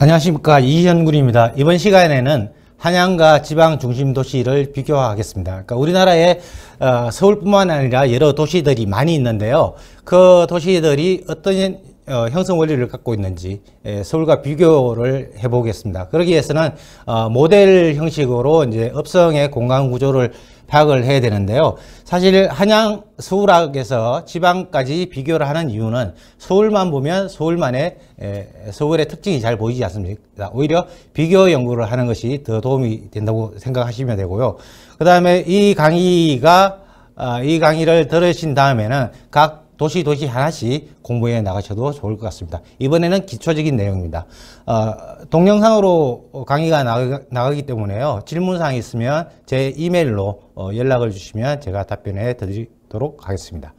안녕하십니까 이현군입니다. 이번 시간에는 한양과 지방 중심 도시를 비교하겠습니다. 그러니까 우리나라에 어, 서울뿐만 아니라 여러 도시들이 많이 있는데요. 그 도시들이 어떤 어, 형성 원리를 갖고 있는지 에, 예, 서울과 비교를 해보겠습니다. 그러기 위해서는 어, 모델 형식으로 이제 업성의 공간 구조를 파악을 해야 되는데요. 사실 한양 서울학에서 지방까지 비교를 하는 이유는 서울만 보면 서울만의 예, 서울의 특징이 잘 보이지 않습니까 오히려 비교 연구를 하는 것이 더 도움이 된다고 생각하시면 되고요. 그 다음에 이 강의가 아, 이 강의를 들으신 다음에는 각 도시 도시 하나씩 공부해 나가셔도 좋을 것 같습니다. 이번에는 기초적인 내용입니다. 어, 동영상으로 강의가 나가, 기 때문에요. 질문사항이 있으면 제 이메일로 어, 연락을 주시면 제가 답변해 드리도록 하겠습니다.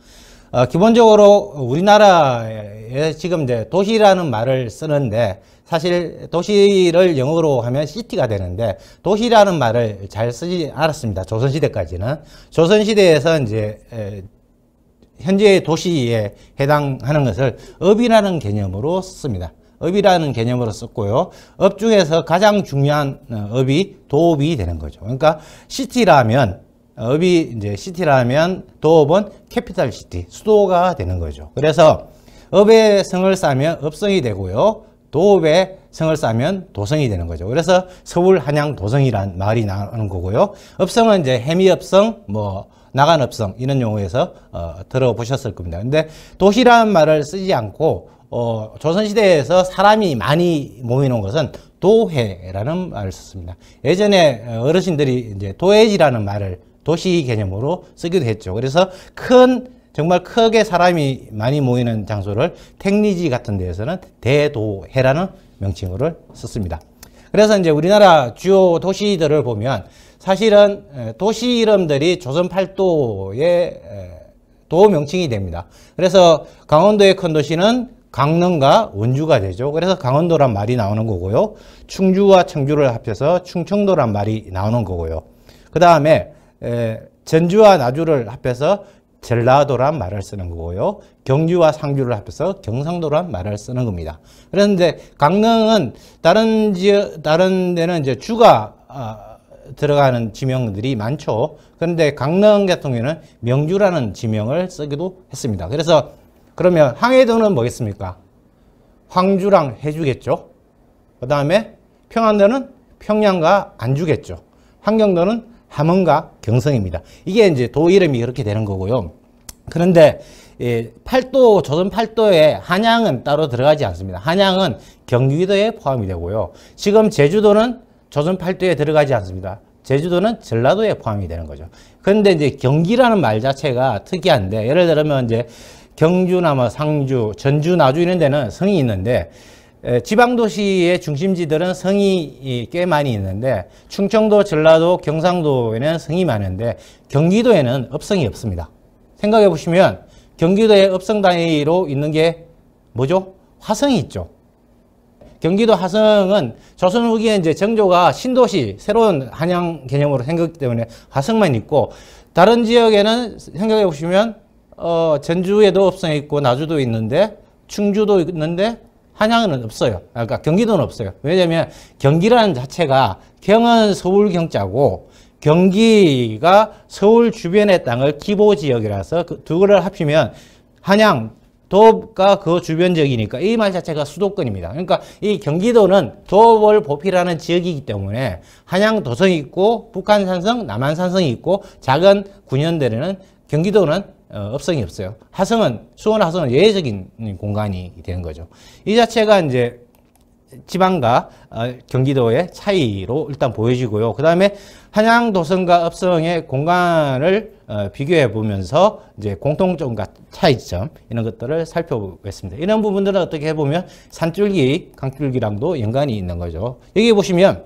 어, 기본적으로 우리나라에 지금 이제 도시라는 말을 쓰는데 사실 도시를 영어로 하면 시티가 되는데 도시라는 말을 잘 쓰지 않았습니다. 조선시대까지는. 조선시대에서 이제 현재의 도시에 해당하는 것을 업이라는 개념으로 씁니다. 업이라는 개념으로 썼고요. 업 중에서 가장 중요한 어, 업이 도업이 되는 거죠. 그러니까 시티라면 업이 이제 시티라면 도업은 캐피탈 시티, 수도가 되는 거죠. 그래서 업의 성을 쌓으면 업성이 되고요. 도읍에 성을 쌓으면 도성이 되는 거죠. 그래서 서울 한양 도성이란 말이 나오는 거고요. 업성은 이제 해미업성, 뭐 나간업성 이런 용어에서 어, 들어보셨을 겁니다. 근데 도시라는 말을 쓰지 않고 어, 조선시대에서 사람이 많이 모이는 것은 도해라는 말을 썼습니다. 예전에 어, 어르신들이 이제 도해지라는 말을 도시 개념으로 쓰기도 했죠. 그래서 큰 정말 크게 사람이 많이 모이는 장소를 택리지 같은 데에서는 대도해라는명칭으로 썼습니다. 그래서 이제 우리나라 주요 도시들을 보면 사실은 도시 이름들이 조선 팔도의 도 명칭이 됩니다. 그래서 강원도의 큰 도시는 강릉과 원주가 되죠. 그래서 강원도란 말이 나오는 거고요. 충주와 청주를 합해서 충청도란 말이 나오는 거고요. 그 다음에 전주와 나주를 합해서 전라도란 말을 쓰는 거고요. 경주와 상주를 합해서 경상도란 말을 쓰는 겁니다. 그런데 강릉은 다른 지역 다른 데는 이제 주가 아, 들어가는 지명들이 많죠. 그런데 강릉 같은 경우에는 명주라는 지명을 쓰기도 했습니다. 그래서 그러면 항해도는 뭐겠습니까? 황주랑 해주겠죠. 그 다음에 평안도는 평양과 안주겠죠. 환경도는 함흥과 경성입니다. 이게 이제 도 이름이 그렇게 되는 거고요. 그런데 예, 팔도 조선 팔도에 한양은 따로 들어가지 않습니다. 한양은 경기도에 포함이 되고요. 지금 제주도는 조선 팔도에 들어가지 않습니다. 제주도는 전라도에 포함이 되는 거죠. 그런데 이제 경기라는 말 자체가 특이한데 예를 들면 이제 경주나 뭐 상주, 전주, 나주 이런 데는 성이 있는데 지방도시의 중심지들은 성이 꽤 많이 있는데 충청도, 전라도, 경상도에는 성이 많은데 경기도에는 업성이 없습니다. 생각해 보시면 경기도에 업성 단위로 있는 게 뭐죠? 화성이 있죠. 경기도 화성은 조선 후기에 이제 정조가 신도시 새로운 한양 개념으로 생겼기 때문에 화성만 있고 다른 지역에는 생각해 보시면 어, 전주에도 없성 있고 나주도 있는데 충주도 있는데 한양은 없어요. 그러니까 경기도는 없어요. 왜냐하면 경기라는 자체가 경은 서울 경자고 경기가 서울 주변의 땅을 기보 지역이라서 그두 개를 합치면 한양, 도읍과 그 주변 지역이니까 이 말 자체가 수도권입니다. 그러니까 이 경기도는 도읍을 보필하는 지역이기 때문에 한양 도성이 있고 북한 산성, 남한 산성이 있고 작은 군현대에는 경기도는 어, 업성이 없어요. 하성은 수원 하성은 예외적인 공간이 되는 거죠. 이 자체가 이제 지방과 어, 경기도의 차이로 일단 보여지고요. 그 다음에 한양도성과 읍성의 공간을 어, 비교해 보면서 이제 공통점과 차이점 이런 것들을 살펴보겠습니다. 이런 부분들은 어떻게 해보면 산줄기, 강줄기랑도 연관이 있는 거죠. 여기 보시면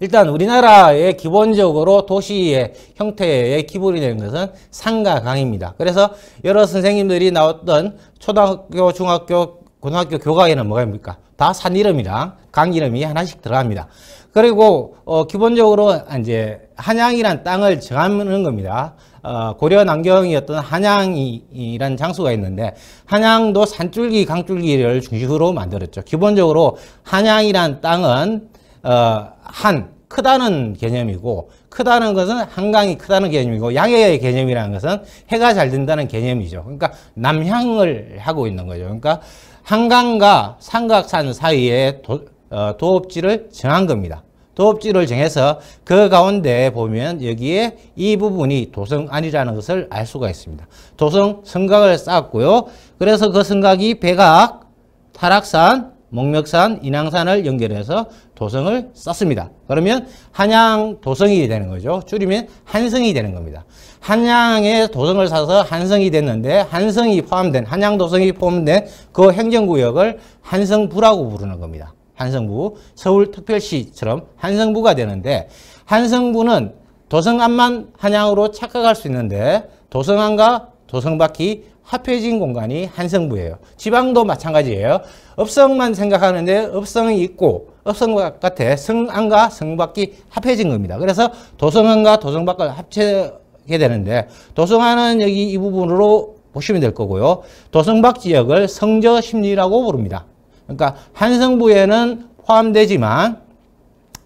일단 우리나라의 기본적으로 도시의 형태의 기본이 되는 것은 산과 강입니다. 그래서 여러 선생님들이 나왔던 초등학교, 중학교, 고등학교 교과에는 뭐가 있습니까다 산 이름이랑 강 이름이 하나씩 들어갑니다. 그리고 어, 기본적으로 이제 한양이란 땅을 정하는 겁니다. 어, 고려 남경이었던 한양이란 장소가 있는데 한양도 산줄기, 강줄기를 중심으로 만들었죠. 기본적으로 한양이란 땅은 어, 한 크다는 개념이고 크다는 것은 한강이 크다는 개념이고 양해의 개념이라는 것은 해가 잘 된다는 개념이죠. 그러니까 남향을 하고 있는 거죠. 그러니까 한강과 삼각산 사이에 도, 어, 도업지를 정한 겁니다. 도업지를 정해서 그 가운데 보면 여기에 이 부분이 도성안이라는 것을 알 수가 있습니다. 도성 성곽을 쌓았고요. 그래서 그 성곽이 백악, 타락산, 목멱산, 인왕산을 연결해서 도성을 쌓습니다. 그러면 한양 도성이 되는 거죠. 줄이면 한성이 되는 겁니다. 한양에 도성을 사서 한성이 됐는데 한성이 포함된 한양 도성이 포함된 그 행정구역을 한성부라고 부르는 겁니다. 한성부, 서울특별시처럼 한성부가 되는데 한성부는 도성안만 한양으로 착각할 수 있는데 도성안과 도성밖이 합해진 공간이 한성부예요. 지방도 마찬가지예요. 업성만 생각하는데 업성이 있고 업성 같아 에 성안과 성밖이 합해진 겁니다. 그래서 도성안과 도성밖을 합치게 되는데 도성안은 여기 이 부분으로 보시면 될 거고요. 도성밖 지역을 성저심리라고 부릅니다. 그러니까 한성부에는 포함되지만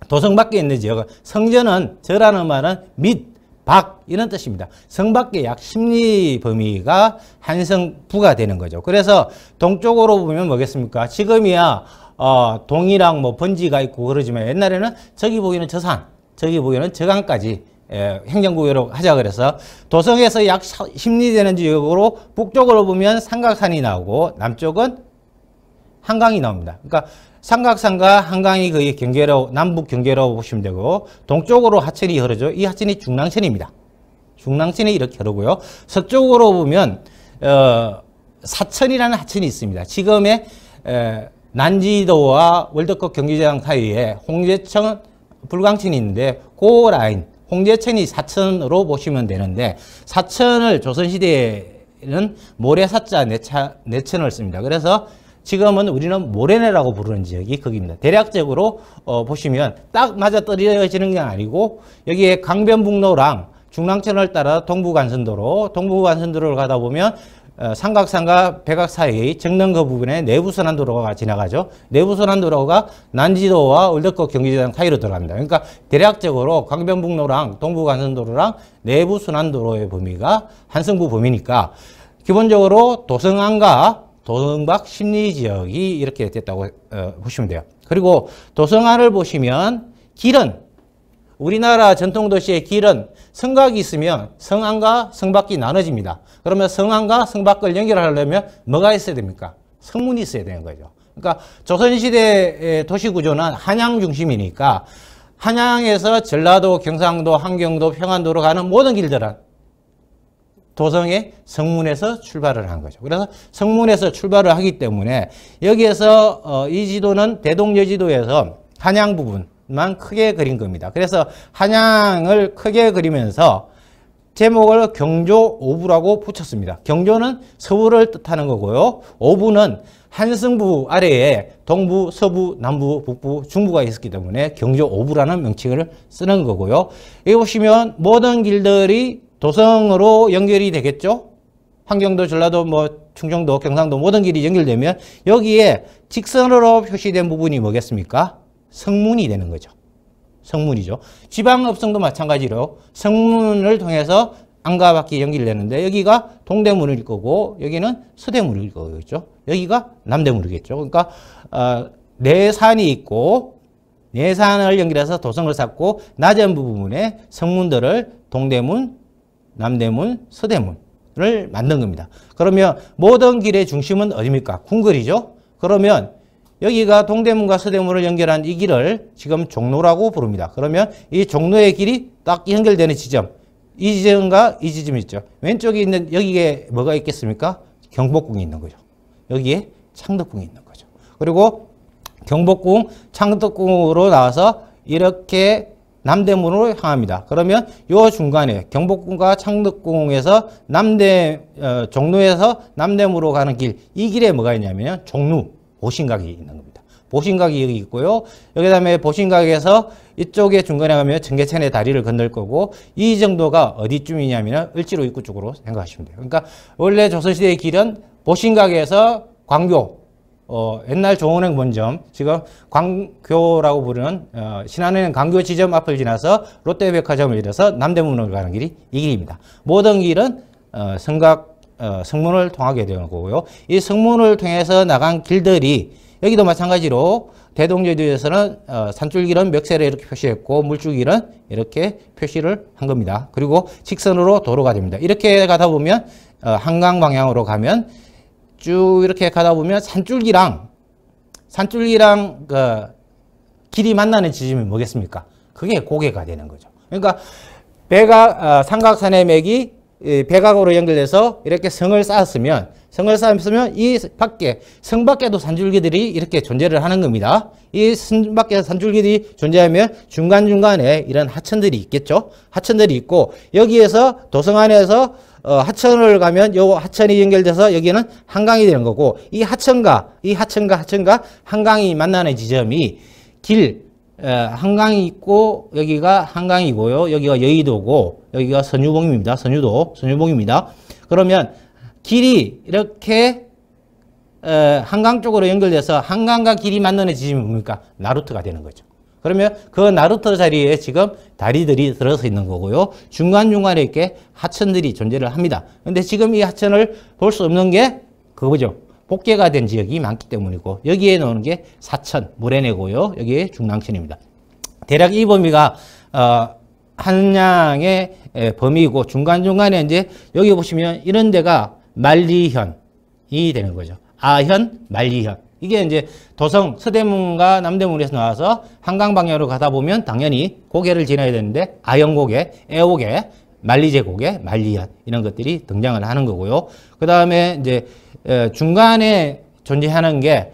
도성 밖에 있는 지역은 성전은 저라는 말은 밑, 밖 이런 뜻입니다. 성 밖에 약1리 범위가 한성부가 되는 거죠. 그래서 동쪽으로 보면 뭐겠습니까? 지금이야 어, 동이랑 뭐 번지가 있고 그러지만 옛날에는 저기 보이는 저산, 저기 보이는 저강까지 예, 행정구역으로 하자 그래서 도성에서 약1리 되는 지역으로 북쪽으로 보면 삼각산이 나오고 남쪽은 한강이 나옵니다. 그러니까 삼각산과 한강이 거의 경계로 남북 경계로 보시면 되고 동쪽으로 하천이 흐르죠. 이 하천이 중랑천입니다. 중랑천에 이렇게 흐르고요. 서쪽으로 보면 어, 사천이라는 하천이 있습니다. 지금의 에, 난지도와 월드컵 경기장 사이에 홍제천, 불광천이 있는데 그 라인, 홍제천이 사천으로 보시면 되는데 사천을 조선시대에는 모래사자 내천, 네 내천을 네 씁니다. 그래서 지금은 우리는 모래내라고 부르는 지역이 거기입니다. 대략적으로 어, 보시면 딱 맞아떨어지는 게 아니고 여기에 강변북로랑 중랑천을 따라 동부간선도로, 동부간선도로를 가다 보면 어, 삼각산과 백악 사이의 정릉거 그 부분에 내부순환도로가 지나가죠. 내부순환도로가 난지도와 울덕거 경기지단 사이로 들어갑니다. 그러니까 대략적으로 강변북로랑 동부간선도로랑 내부순환도로의 범위가 한성구 범위니까 기본적으로 도성안과 도성박 심리지역이 이렇게 됐다고 어, 보시면 돼요. 그리고 도성안을 보시면 길은 우리나라 전통도시의 길은 성곽이 있으면 성안과 성밖이 나눠집니다. 그러면 성안과 성밖을 연결하려면 뭐가 있어야 됩니까? 성문이 있어야 되는 거죠. 그러니까 조선시대의 도시구조는 한양 중심이니까 한양에서 전라도, 경상도, 함경도, 평안도로 가는 모든 길들은 도성의 성문에서 출발을 한 거죠. 그래서 성문에서 출발을 하기 때문에 여기에서 어, 이 지도는 대동여지도에서 한양 부분만 크게 그린 겁니다. 그래서 한양을 크게 그리면서 제목을 경조 오부라고 붙였습니다. 경조는 서부를 뜻하는 거고요. 오부는 한승부 아래에 동부, 서부, 남부, 북부, 중부가 있었기 때문에 경조 오부라는 명칭을 쓰는 거고요. 여기 보시면 모든 길들이 도성으로 연결이 되겠죠? 환경도, 전라도, 뭐 충청도, 경상도 모든 길이 연결되면 여기에 직선으로 표시된 부분이 뭐겠습니까? 성문이 되는 거죠. 성문이죠. 지방읍성도 마찬가지로 성문을 통해서 안과 밖이 연결되는데 여기가 동대문일 거고 여기는 서대문일 거겠죠. 여기가 남대문이겠죠. 그러니까 어, 내산이 있고 내산을 연결해서 도성을 쌓고 낮은 부분에 성문들을 동대문, 남대문, 서대문을 만든 겁니다. 그러면 모든 길의 중심은 어디입니까? 궁궐이죠. 그러면 여기가 동대문과 서대문을 연결한 이 길을 지금 종로라고 부릅니다. 그러면 이 종로의 길이 딱 연결되는 지점, 이 지점과 이 지점이 있죠. 왼쪽에 있는 여기에 뭐가 있겠습니까? 경복궁이 있는 거죠. 여기에 창덕궁이 있는 거죠. 그리고 경복궁, 창덕궁으로 나와서 이렇게 남대문으로 향합니다. 그러면 요 중간에 경복궁과 창덕궁에서 남대 어, 종로에서 남대문으로 가는 길 이 길에 뭐가 있냐면 종로 보신각이 있는 겁니다. 보신각이 여기 있고요. 여기 다음에 보신각에서 이쪽에 중간에 가면 전계천의 다리를 건널 거고 이 정도가 어디쯤이냐면 을지로 입구 쪽으로 생각하시면 돼요. 그러니까 원래 조선시대의 길은 보신각에서 광교 어, 옛날 종은행 본점, 지금 광교라고 부르는 어, 신한은행 광교 지점 앞을 지나서 롯데백화점을 이어서 남대문으로 가는 길이 이 길입니다. 모든 길은 어, 성곽 어, 성문을 통하게 되는 거고요. 이 성문을 통해서 나간 길들이 여기도 마찬가지로 대동제도에서는 어, 산줄길은 멱세를 이렇게 표시했고 물줄길은 이렇게 표시를 한 겁니다. 그리고 직선으로 도로가 됩니다. 이렇게 가다 보면 어, 한강 방향으로 가면 쭉 이렇게 가다 보면 산줄기랑 산줄기랑 그 길이 만나는 지점이 뭐겠습니까? 그게 고개가 되는 거죠. 그러니까 배가 어, 삼각산의 맥이 배각으로 연결돼서 이렇게 성을 쌓았으면 성을 쌓았으면 이 밖에 성 밖에도 산줄기들이 이렇게 존재를 하는 겁니다. 이 성 밖에 산줄기들이 존재하면 중간중간에 이런 하천들이 있겠죠. 하천들이 있고 여기에서 도성 안에서 어, 하천을 가면 요 하천이 연결돼서 여기는 한강이 되는 거고 이 하천과 이 하천과 하천과 한강이 만나는 지점이 길 에, 어, 한강이 있고 여기가 한강이고요. 여기가 여의도고 여기가 선유봉입니다. 선유도 선유봉입니다. 그러면 길이 이렇게 에, 어, 한강 쪽으로 연결돼서 한강과 길이 만나는 지점이 뭡니까? 나루트가 되는 거죠. 그러면 그 나루터 자리에 지금 다리들이 들어서 있는 거고요. 중간중간에 이렇게 하천들이 존재를 합니다. 근데 지금 이 하천을 볼 수 없는 게 그거죠. 복개가 된 지역이 많기 때문이고 여기에 나오는 게 사천, 모래내고요. 여기에 중랑천입니다. 대략 이 범위가 어, 한양의 범위이고 중간중간에 이제 여기 보시면 이런 데가 말리현이 되는 거죠. 아현, 말리현 이게 이제 도성, 서대문과 남대문에서 나와서 한강 방향으로 가다 보면 당연히 고개를 지나야 되는데 아연고개, 애오개, 만리제고개, 만리연 이런 것들이 등장을 하는 거고요. 그 다음에 이제 중간에 존재하는 게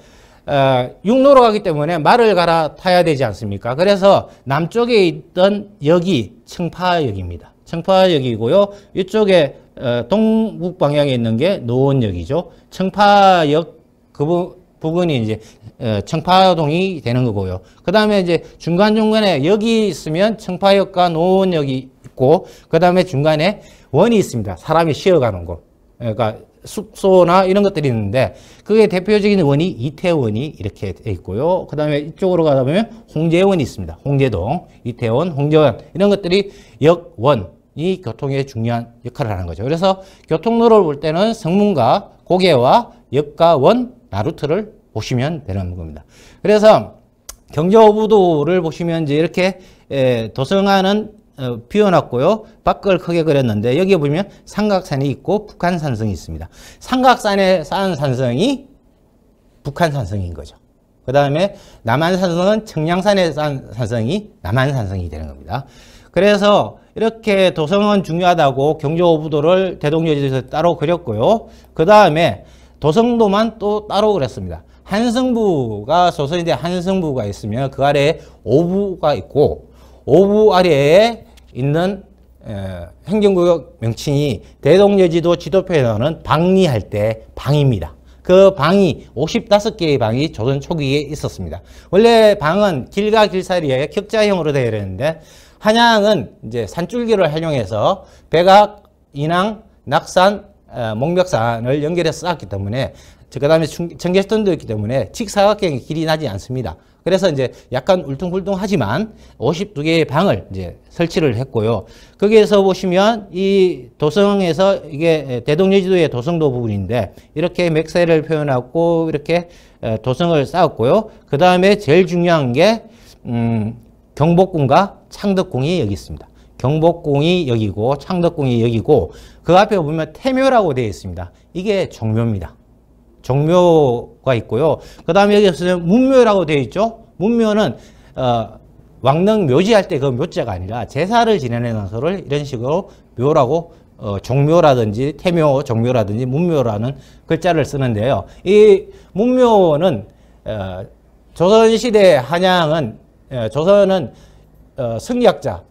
어, 육로로 가기 때문에 말을 갈아타야 되지 않습니까? 그래서 남쪽에 있던 역이 청파역입니다. 청파역이고요. 이쪽에 어, 동북 방향에 있는 게 노원역이죠. 청파역 그부 부분이 이제 어, 청파동이 되는 거고요. 그 다음에 이제 중간중간에 여기 있으면 청파역과 노원역이 있고 그 다음에 중간에 원이 있습니다. 사람이 쉬어가는 곳. 그러니까 숙소나 이런 것들이 있는데 그게 대표적인 원이 이태원이 이렇게 돼 있고요. 그 다음에 이쪽으로 가다 보면 홍제원이 있습니다. 홍제동, 이태원, 홍제원 이런 것들이 역원이 교통의 중요한 역할을 하는 거죠. 그래서 교통로를 볼 때는 성문과 고개와 역과 원, 나루트를 보시면 되는 겁니다. 그래서 경제오부도를 보시면 이제 이렇게 예, 도성하는 어, 비워놨고요. 밖을 크게 그렸는데 여기에 보면 삼각산이 있고 북한산성이 있습니다. 삼각산에 쌓은 산성이 북한산성인 거죠. 그 다음에 남한산성은 청량산에 쌓은 산성이 남한산성이 되는 겁니다. 그래서 이렇게 도성은 중요하다고 경제오부도를 대동여지에서 따로 그렸고요. 그 다음에 도성도만 또 따로 그렸습니다. 한성부가 소설인데 한성부가 있으면 그 아래에 오부가 있고 오부 아래에 있는 에, 행정구역 명칭이 대동여지도 지도표에 서는 방리할 때 방입니다. 그 방이 55개의 방이 조선 초기에 있었습니다. 원래 방은 길과 길 사이에 격자형으로 되어 있는데 한양은 이제 산줄기를 활용해서 백악, 인왕, 낙산, 목멱산을 연결해 서 쌓았기 때문에 그 다음에 청계수선도 있기 때문에 직사각형의 길이 나지 않습니다. 그래서 이제 약간 울퉁불퉁하지만 52개의 방을 이제 설치를 했고요. 거기에서 보시면 이 도성에서 이게 대동여지도의 도성도 부분인데 이렇게 맥세를 표현하고 이렇게 어, 도성을 쌓았고요. 그 다음에 제일 중요한 게 음, 경복궁과 창덕궁이 여기 있습니다. 경복궁이 여기고 창덕궁이 여기고 그 앞에 보면 태묘라고 되어 있습니다. 이게 종묘입니다. 종묘가 있고요. 그 다음에 여기 보시면 문묘라고 되어 있죠. 문묘는 어, 왕릉 묘지할 때 그 묘자가 아니라 제사를 지내는 장소를 이런 식으로 묘라고 어, 종묘라든지 태묘, 종묘라든지 문묘라는 글자를 쓰는데요. 이 문묘는 어, 조선시대 한양은 예, 조선은 어, 승리학자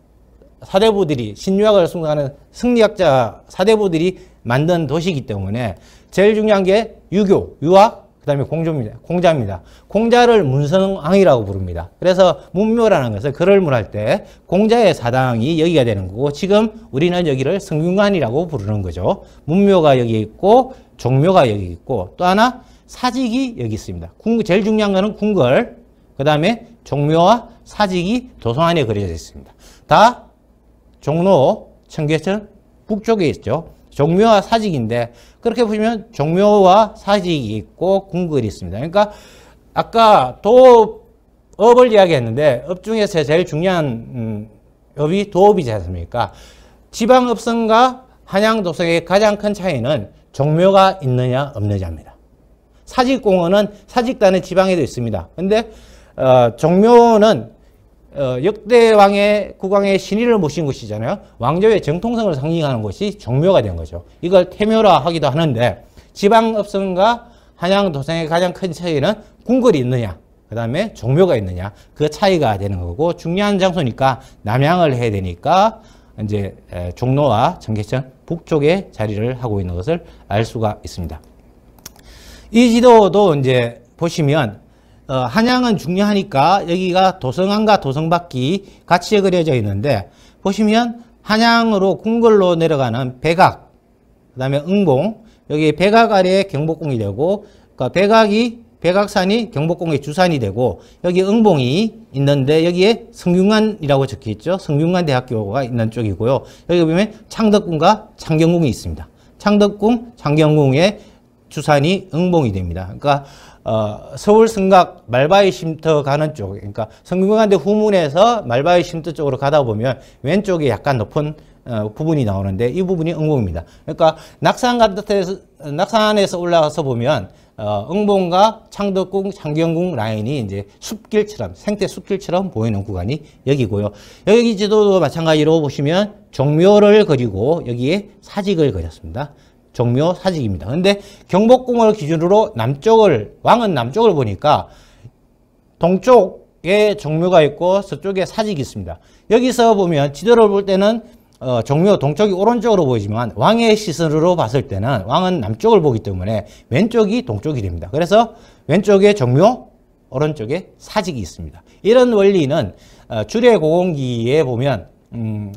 사대부들이 신유학을 숭하는 승리학자 사대부들이 만든 도시이기 때문에 제일 중요한 게 유교, 유학, 그 다음에 공조입니다. 공자입니다. 공자를 문성왕이라고 부릅니다. 그래서 문묘라는 것은 글을 물할 때 공자의 사당이 여기가 되는 거고 지금 우리는 여기를 성균관이라고 부르는 거죠. 문묘가 여기 있고 종묘가 여기 있고 또 하나 사직이 여기 있습니다. 궁, 제일 중요한 거는 궁궐, 그 다음에 종묘와 사직이 도서관에 그려져 있습니다. 다 종로, 청계천 북쪽에 있죠. 종묘와 사직인데 그렇게 보시면 종묘와 사직이 있고 궁궐이 있습니다. 그러니까 아까 도업을 이야기했는데 업 중에서 제일 중요한 음, 업이 도업이지 않습니까? 지방업성과 한양도성의 가장 큰 차이는 종묘가 있느냐 없느냐입니다. 사직공원은 사직단의 지방에도 있습니다. 근데 어, 종묘는 어, 역대 왕의 국왕의 신의를 모신 것이잖아요. 왕조의 정통성을 상징하는 것이 종묘가 된 거죠. 이걸 태묘라 하기도 하는데 지방읍성과 한양도성의 가장 큰 차이는 궁궐이 있느냐 그 다음에 종묘가 있느냐 그 차이가 되는 거고 중요한 장소니까 남양을 해야 되니까 이제 종로와 청계천 북쪽에 자리를 하고 있는 것을 알 수가 있습니다. 이 지도도 이제 보시면 어, 한양은 중요하니까 여기가 도성항과 도성밖이 같이 그려져 있는데 보시면 한양으로 궁궐로 내려가는 백악 그 다음에 응봉 여기 백악 아래에 경복궁이 되고 그러니까 백악이 백악산이 경복궁의 주산이 되고 여기 응봉이 있는데 여기에 성균관이라고 적혀있죠. 성균관대학교가 있는 쪽이고요. 여기 보면 창덕궁과 창경궁이 있습니다. 창덕궁, 창경궁의 주산이 응봉이 됩니다. 그러니까 어, 서울 성곽 말바위 쉼터 가는 쪽, 그러니까 성균관대 후문에서 말바위 쉼터 쪽으로 가다 보면 왼쪽에 약간 높은 어, 부분이 나오는데 이 부분이 응봉입니다. 그러니까 낙산 같은 낙산에서 올라가서 보면 어, 응봉과 창덕궁, 창경궁 라인이 이제 숲길처럼 생태 숲길처럼 보이는 구간이 여기고요. 여기 지도도 마찬가지로 보시면 종묘를 그리고 여기에 사직을 그렸습니다. 종묘 사직입니다. 근데 경복궁을 기준으로 남쪽을 왕은 남쪽을 보니까 동쪽에 종묘가 있고 서쪽에 사직이 있습니다. 여기서 보면 지도를 볼 때는 어, 종묘 동쪽이 오른쪽으로 보이지만 왕의 시선으로 봤을 때는 왕은 남쪽을 보기 때문에 왼쪽이 동쪽이 됩니다. 그래서 왼쪽에 종묘, 오른쪽에 사직이 있습니다. 이런 원리는 어, 주례 고공기에 보면 음,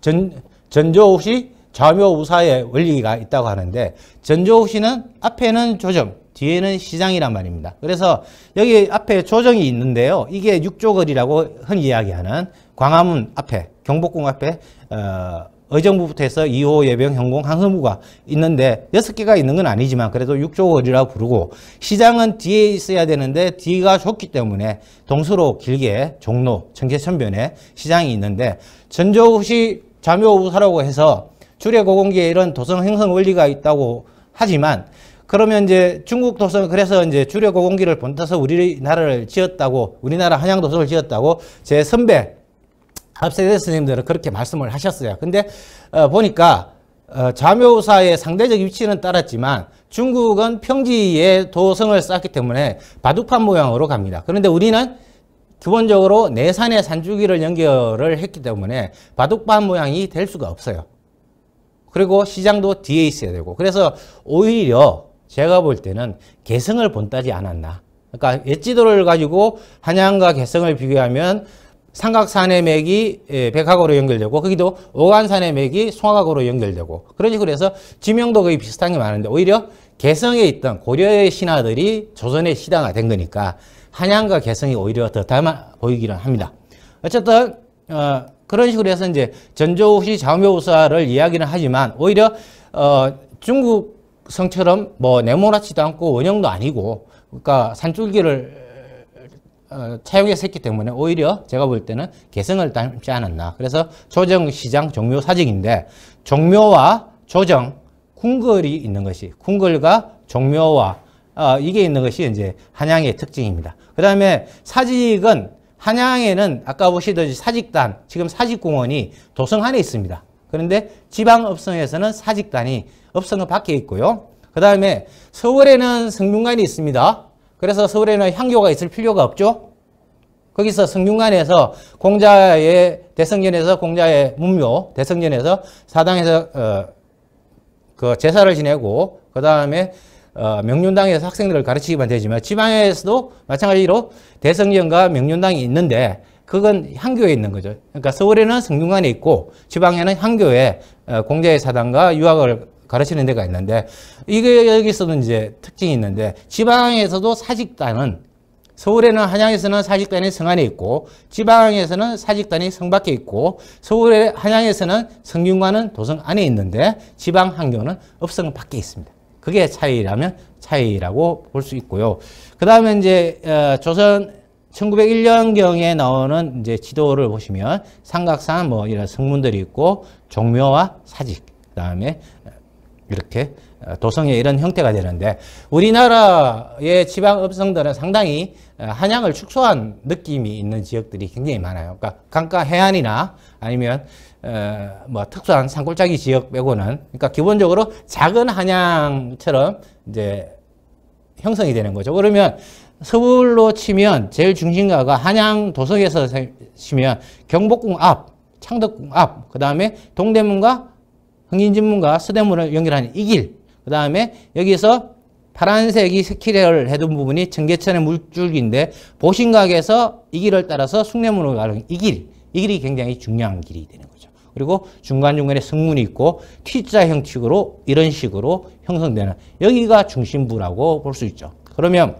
전 전조 없이 좌묘 우사의 원리가 있다고 하는데 전조옥시는 앞에는 조정, 뒤에는 시장이란 말입니다. 그래서 여기 앞에 조정이 있는데요. 이게 육조거리라고 흔히 이야기하는 광화문 앞에, 경복궁 앞에 어, 의정부부터 해서 2호 예병 현공 항서부가 있는데 여섯 개가 있는 건 아니지만 그래도 육조거리라고 부르고 시장은 뒤에 있어야 되는데 뒤가 좁기 때문에 동서로 길게 종로, 청계천변에 시장이 있는데 전조시 좌묘우사라고 해서 주례고공기에 이런 도성 형성 원리가 있다고 하지만 그러면 이제 중국 도성 그래서 이제 주례고공기를 본떠서 우리나라를 지었다고 우리나라 한양 도성을 지었다고 제 선배 합세대 선생님들은 그렇게 말씀을 하셨어요. 근데 어, 보니까 어, 자묘사의 상대적 위치는 따랐지만 중국은 평지에 도성을 쌓기 때문에 바둑판 모양으로 갑니다. 그런데 우리는 기본적으로 내산의 산주기를 연결을 했기 때문에 바둑판 모양이 될 수가 없어요. 그리고 시장도 뒤에 있어야 되고 그래서 오히려 제가 볼 때는 개성을 본따지 않았나. 그러니까 옛지도를 가지고 한양과 개성을 비교하면 삼각산의 맥이 예, 백학으로 연결되고 거기도 오간산의 맥이 송학으로 연결되고 그러지 그래서 지명도 거의 비슷한 게 많은데 오히려 개성에 있던 고려의 신하들이 조선의 시하가된 거니까 한양과 개성이 오히려 더 닮아 보이기는 합니다. 어쨌든 어, 그런 식으로 해서 이제 전조시 자묘우사를 이야기는 하지만 오히려 어, 중국 성처럼 뭐 네모나지도 않고 원형도 아니고 그러니까 산줄기를 어, 차용했었기 때문에 오히려 제가 볼 때는 개성을 닮지 않았나. 그래서 조정시장 종묘사직인데 종묘와 조정, 궁궐이 있는 것이 궁궐과 종묘와 어, 이게 있는 것이 이제 한양의 특징입니다. 그 다음에 사직은 한양에는 아까 보시듯이 사직단, 지금 사직공원이 도성 안에 있습니다. 그런데 지방업성에서는 사직단이 업성은 밖에 있고요. 그 다음에 서울에는 성균관이 있습니다. 그래서 서울에는 향교가 있을 필요가 없죠. 거기서 성균관에서 공자의 대성전에서 공자의 문묘 대성전에서 사당에서 어, 그 제사를 지내고 그 다음에 어, 명륜당에서 학생들을 가르치기만 되지만 지방에서도 마찬가지로 대성경과 명륜당이 있는데 그건 향교에 있는 거죠. 그러니까 서울에는 성균관이 있고 지방에는 향교에 어, 공자의 사당과 유학을 가르치는 데가 있는데 이게 여기서도 이제 특징이 있는데 지방에서도 사직단은 서울에는 한양에서는 사직단이 성 안에 있고 지방에서는 사직단이 성 밖에 있고 서울의 한양에서는 성균관은 도성 안에 있는데 지방 한교는 업성 밖에 있습니다. 그게 차이라면 차이라고 볼 수 있고요. 그 다음에 이제 어, 조선 1901년경에 나오는 이제 지도를 보시면 삼각산 뭐 이런 성문들이 있고 종묘와 사직, 그 다음에 이렇게 어, 도성의 이런 형태가 되는데 우리나라의 지방 읍성들은 상당히 어, 한양을 축소한 느낌이 있는 지역들이 굉장히 많아요. 그러니까 강가 해안이나 아니면 어, 뭐 특수한 산골짜기 지역 빼고는 그러니까 기본적으로 작은 한양처럼 이제 형성이 되는 거죠. 그러면 서울로 치면 제일 중심가가 한양 도성에서 치면 경복궁 앞, 창덕궁 앞, 그 다음에 동대문과 흥인진문과 서대문을 연결하는 이 길, 그 다음에 여기서 파란색이 스키레를 해둔 부분이 청계천의 물줄기인데 보신각에서 이 길을 따라서 숭례문으로 가는 이 길, 이 길이 굉장히 중요한 길이 되는 거죠. 그리고 중간중간에 승문이 있고 T자 형식으로 이런 식으로 형성되는 여기가 중심부라고 볼 수 있죠. 그러면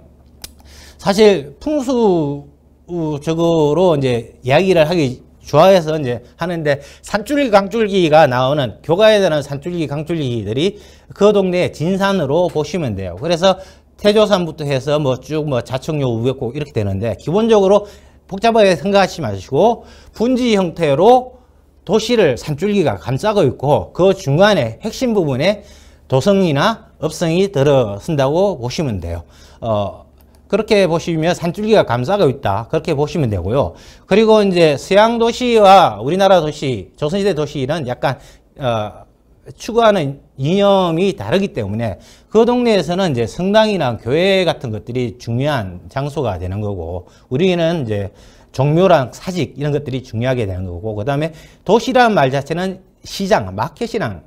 사실 풍수적으로 이제 이야기를 하기 좋아해서 이제 하는데 산줄기 강줄기가 나오는 교가에 대한 산줄기 강줄기들이 그 동네의 진산으로 보시면 돼요. 그래서 태조산부터 해서 뭐 쭉 뭐 자청요 우격곡 이렇게 되는데 기본적으로 복잡하게 생각하지 마시고 분지 형태로 도시를 산줄기가 감싸고 있고 그 중간에 핵심 부분에 도성이나 업성이 들어선다고 보시면 돼요. 어, 그렇게 보시면 산줄기가 감싸고 있다. 그렇게 보시면 되고요. 그리고 이제 서양 도시와 우리나라 도시, 조선시대 도시는 약간 어, 추구하는 이념이 다르기 때문에 그 동네에서는 이제 성당이나 교회 같은 것들이 중요한 장소가 되는 거고 우리는 이제 종묘랑 사직 이런 것들이 중요하게 되는 거고 그 다음에 도시라는 말 자체는 시장, 마켓이랑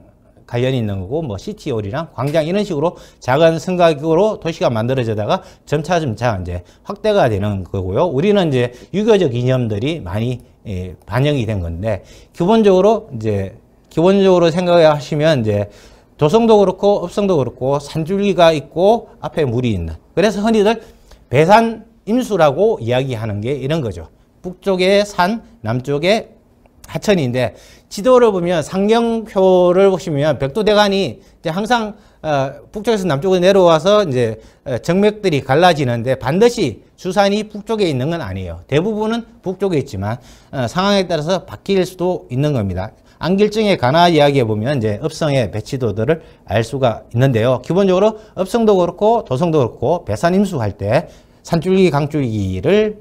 관련이 있는 거고 뭐 시티홀이랑 광장 이런 식으로 작은 성각으로 도시가 만들어지다가 점차점차 이제 확대가 되는 거고요. 우리는 이제 유교적 이념들이 많이 예, 반영이 된 건데 기본적으로 이제 기본적으로 생각하시면 이제 조성도 그렇고 업성도 그렇고 산줄기가 있고 앞에 물이 있는 그래서 흔히들 배산 임수라고 이야기하는 게 이런 거죠. 북쪽에 산, 남쪽에 하천인데 지도를 보면 상경표를 보시면 백두대간이 이제 항상 어, 북쪽에서 남쪽으로 내려와서 이제 어, 정맥들이 갈라지는데 반드시 주산이 북쪽에 있는 건 아니에요. 대부분은 북쪽에 있지만 어, 상황에 따라서 바뀔 수도 있는 겁니다. 안길증에 관하 이야기해 보면 이제 읍성의 배치도들을 알 수가 있는데요. 기본적으로 읍성도 그렇고 도성도 그렇고 배산 임수할 때 산줄기 강줄기를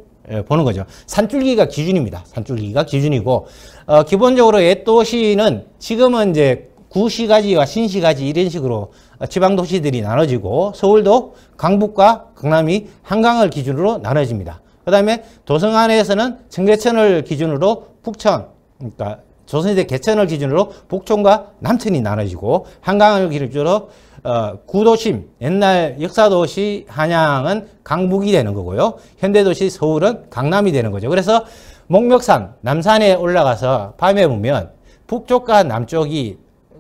보는 거죠. 산줄기가 기준입니다. 산줄기가 기준이고 어, 기본적으로 옛 도시는 지금은 이제 구시가지와 신시가지 이런 식으로 어, 지방 도시들이 나눠지고 서울도 강북과 강남이 한강을 기준으로 나눠집니다. 그 다음에 도성 안에서는 청계천을 기준으로 북천, 그러니까 조선시대 개천을 기준으로 북촌과 남촌이 나눠지고 한강을 기준으로 어, 구도심 옛날 역사도시 한양은 강북이 되는 거고요. 현대도시 서울은 강남이 되는 거죠. 그래서 목멱산 남산에 올라가서 밤에 보면 북쪽과 남쪽이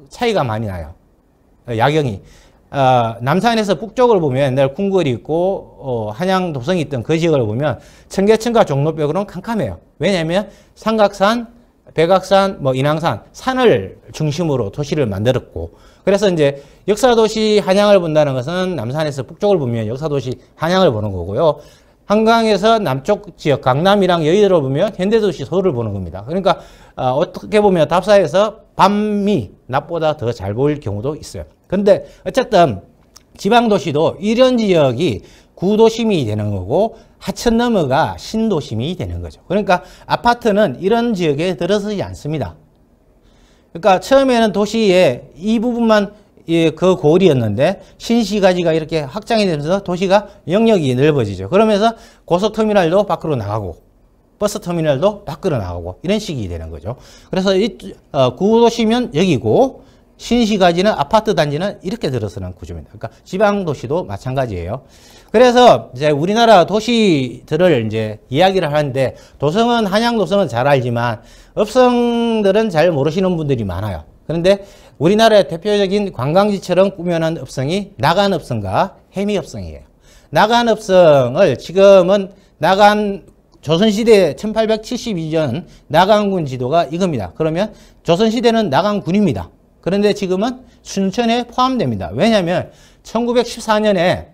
차이가 많이 나요. 어, 야경이. 어, 남산에서 북쪽을 보면 옛날 궁궐이 있고 어, 한양 도성이 있던 그 지역을 보면 청계천과 종로벽으로는 캄캄해요. 왜냐하면 삼각산 백악산, 뭐 인왕산, 산을 중심으로 도시를 만들었고 그래서 이제 역사도시 한양을 본다는 것은 남산에서 북쪽을 보면 역사도시 한양을 보는 거고요. 한강에서 남쪽 지역 강남이랑 여의도를 보면 현대도시 서울을 보는 겁니다. 그러니까 아, 어, 떻게 보면 답사에서 밤이 낮보다 더 잘 보일 경우도 있어요. 근데 어쨌든 지방도시도 이런 지역이 구도심이 되는 거고 하천 넘어가 신도심이 되는 거죠. 그러니까 아파트는 이런 지역에 들어서지 않습니다. 그러니까 처음에는 도시에이 부분만 예, 그고리였는데 신시가지가 이렇게 확장이 되면서 도시가 영역이 넓어지죠. 그러면서 고속터미널도 밖으로 나가고 버스터미널도 밖으로 나가고 이런 식이 되는 거죠. 그래서 이, 어, 구도심은 여기고 신시가지는 아파트 단지는 이렇게 들어서는 구조입니다. 그러니까 지방 도시도 마찬가지예요. 그래서 이제 우리나라 도시들을 이제 이야기를 하는데 도성은 한양 도성은 잘 알지만 읍성들은 잘 모르시는 분들이 많아요. 그런데 우리나라의 대표적인 관광지처럼 꾸며놓은 읍성이 나간읍성과 해미읍성이에요. 나간읍성을 지금은 나간 조선시대 1872년 나간군 지도가 이겁니다. 그러면 조선시대는 나간군입니다. 그런데 지금은 순천에 포함됩니다. 왜냐하면 1914년에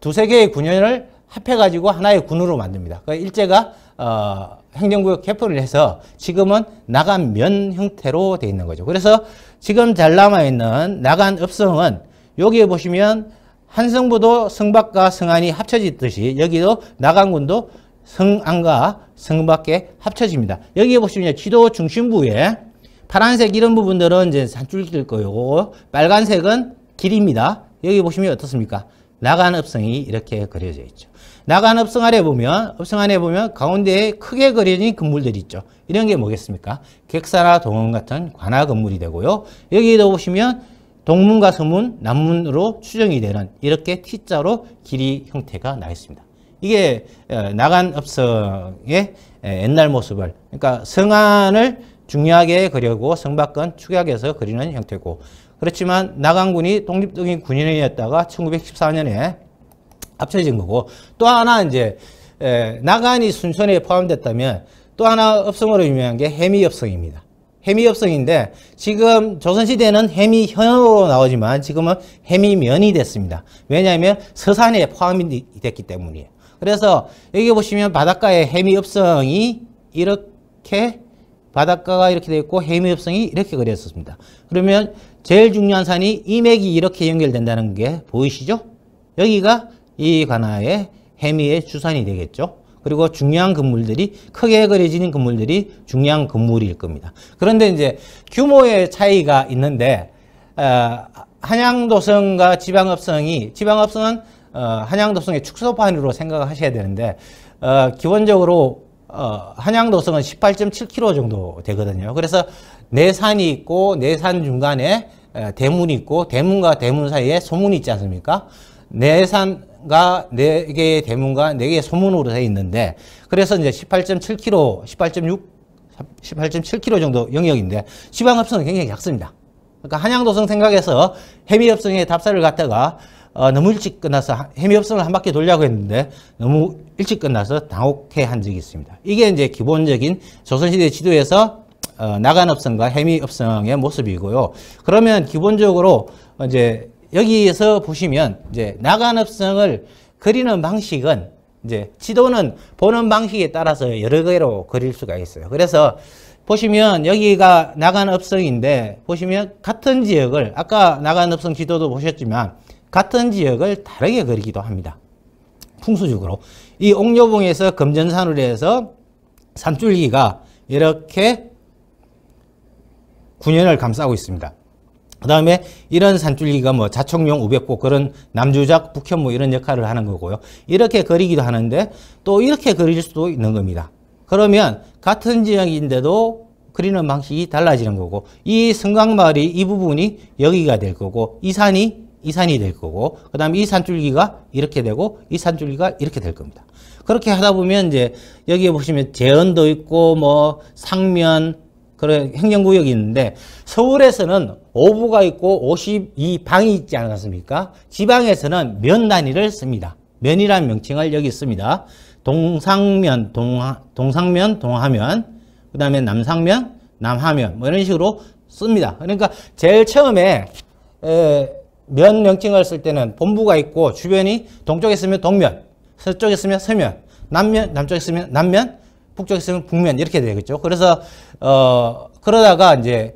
두세 개의 군현을 합해가지고 하나의 군으로 만듭니다. 그러니까 일제가 어, 행정구역 개포를 해서 지금은 나간 면 형태로 돼 있는 거죠. 그래서 지금 잘 남아있는 나간 읍성은 여기에 보시면 한성부도 성박과 성안이 합쳐지듯이 여기도 나간군도 성안과 성박에 합쳐집니다. 여기에 보시면 지도 중심부에 파란색 이런 부분들은 이제 산줄길 거고 빨간색은 길입니다. 여기 보시면 어떻습니까? 나간업성이 이렇게 그려져 있죠. 나간업성 아래 보면 업성 안에 보면 가운데에 크게 그려진 건물들이 있죠. 이런 게 뭐겠습니까? 객사나 동원 같은 관하 건물이 되고요. 여기도 보시면 동문과 서문, 남문으로 추정이 되는 이렇게 T자로 길이 형태가 나 있습니다. 이게 나간업성의 옛날 모습을 그러니까 성안을 중요하게 그려고 성박근 축약해서 그리는 형태고 그렇지만 나강군이 독립적인 군인이었다가 1914년에 합쳐진 거고 또 하나 이제 나간이 순천에 포함됐다면 또 하나 업성으로 유명한 게 해미업성입니다. 해미업성인데 지금 조선시대는 해미현으로 나오지만 지금은 해미면이 됐습니다. 왜냐하면 서산에 포함이 됐기 때문이에요. 그래서 여기 보시면 바닷가에 해미업성이 이렇게 바닷가가 이렇게 되어 있고 해협성이 미 이렇게 그려졌습니다. 그러면 제일 중요한 산이 이맥이 이렇게 연결된다는 게 보이시죠? 여기가 이 관하의 해미의 주산이 되겠죠. 그리고 중요한 건물들이 크게 그려지는 건물들이 중요한 건물일 겁니다. 그런데 이제 규모의 차이가 있는데 어, 한양도성과 지방업성이 지방업성은 어, 한양도성의 축소 단위로 생각하셔야 되는데 어, 기본적으로 어, 한양도성은 18.7km 정도 되거든요. 그래서 내산이 있고 내산 중간에 대문이 있고 대문과 대문 사이에 소문이 있지 않습니까? 내산과 네 개의 대문과 네 개의 소문으로 되어 있는데 그래서 이제 18.7km, 18.6, 18.7km 정도 영역인데 지방합성은 굉장히 작습니다. 그러니까 한양도성 생각해서 해밀협성의 답사를 갖다가 어, 너무 일찍 끝나서 해미업선을 한 바퀴 돌려고 했는데 너무 일찍 끝나서 당혹해 한 적이 있습니다. 이게 이제 기본적인 조선시대 지도에서 어, 나간업성과 해미업성의 모습이고요. 그러면 기본적으로 이제 여기에서 보시면 이제 나간업성을 그리는 방식은 이제 지도는 보는 방식에 따라서 여러 개로 그릴 수가 있어요. 그래서 보시면 여기가 나간업성인데 보시면 같은 지역을 아까 나간업성 지도도 보셨지만 같은 지역을 다르게 그리기도 합니다. 풍수적으로. 이 옥녀봉에서 금전산으로 해서 산줄기가 이렇게 9년을 감싸고 있습니다. 그 다음에 이런 산줄기가 뭐 자촉용 우백꽃 그런 남주작 북현무 뭐 이런 역할을 하는 거고요. 이렇게 그리기도 하는데 또 이렇게 그릴 수도 있는 겁니다. 그러면 같은 지역인데도 그리는 방식이 달라지는 거고 이 승강마을이 이 부분이 여기가 될 거고 이 산이 이 산이 될 거고 그 다음에 이 산줄기가 이렇게 되고 이 산줄기가 이렇게 될 겁니다. 그렇게 하다 보면 이제 여기에 보시면 재언도 있고 뭐 상면 그런 행정구역이 있는데 서울에서는 오부가 있고 52방이 있지 않았습니까? 지방에서는 면 단위를 씁니다. 면이라는 명칭을 여기 씁니다. 동상면, 동하, 동상면, 동하면, 그 다음에 남상면, 남하면 뭐 이런 식으로 씁니다. 그러니까 제일 처음에 에, 면 명칭을 쓸 때는 본부가 있고 주변이 동쪽에 있으면 동면, 서쪽에 있으면 서면, 남면, 남쪽에 있으면 남면, 북쪽에 있으면 북면 이렇게 되겠죠. 그렇죠? 그래서 어 그러다가 이제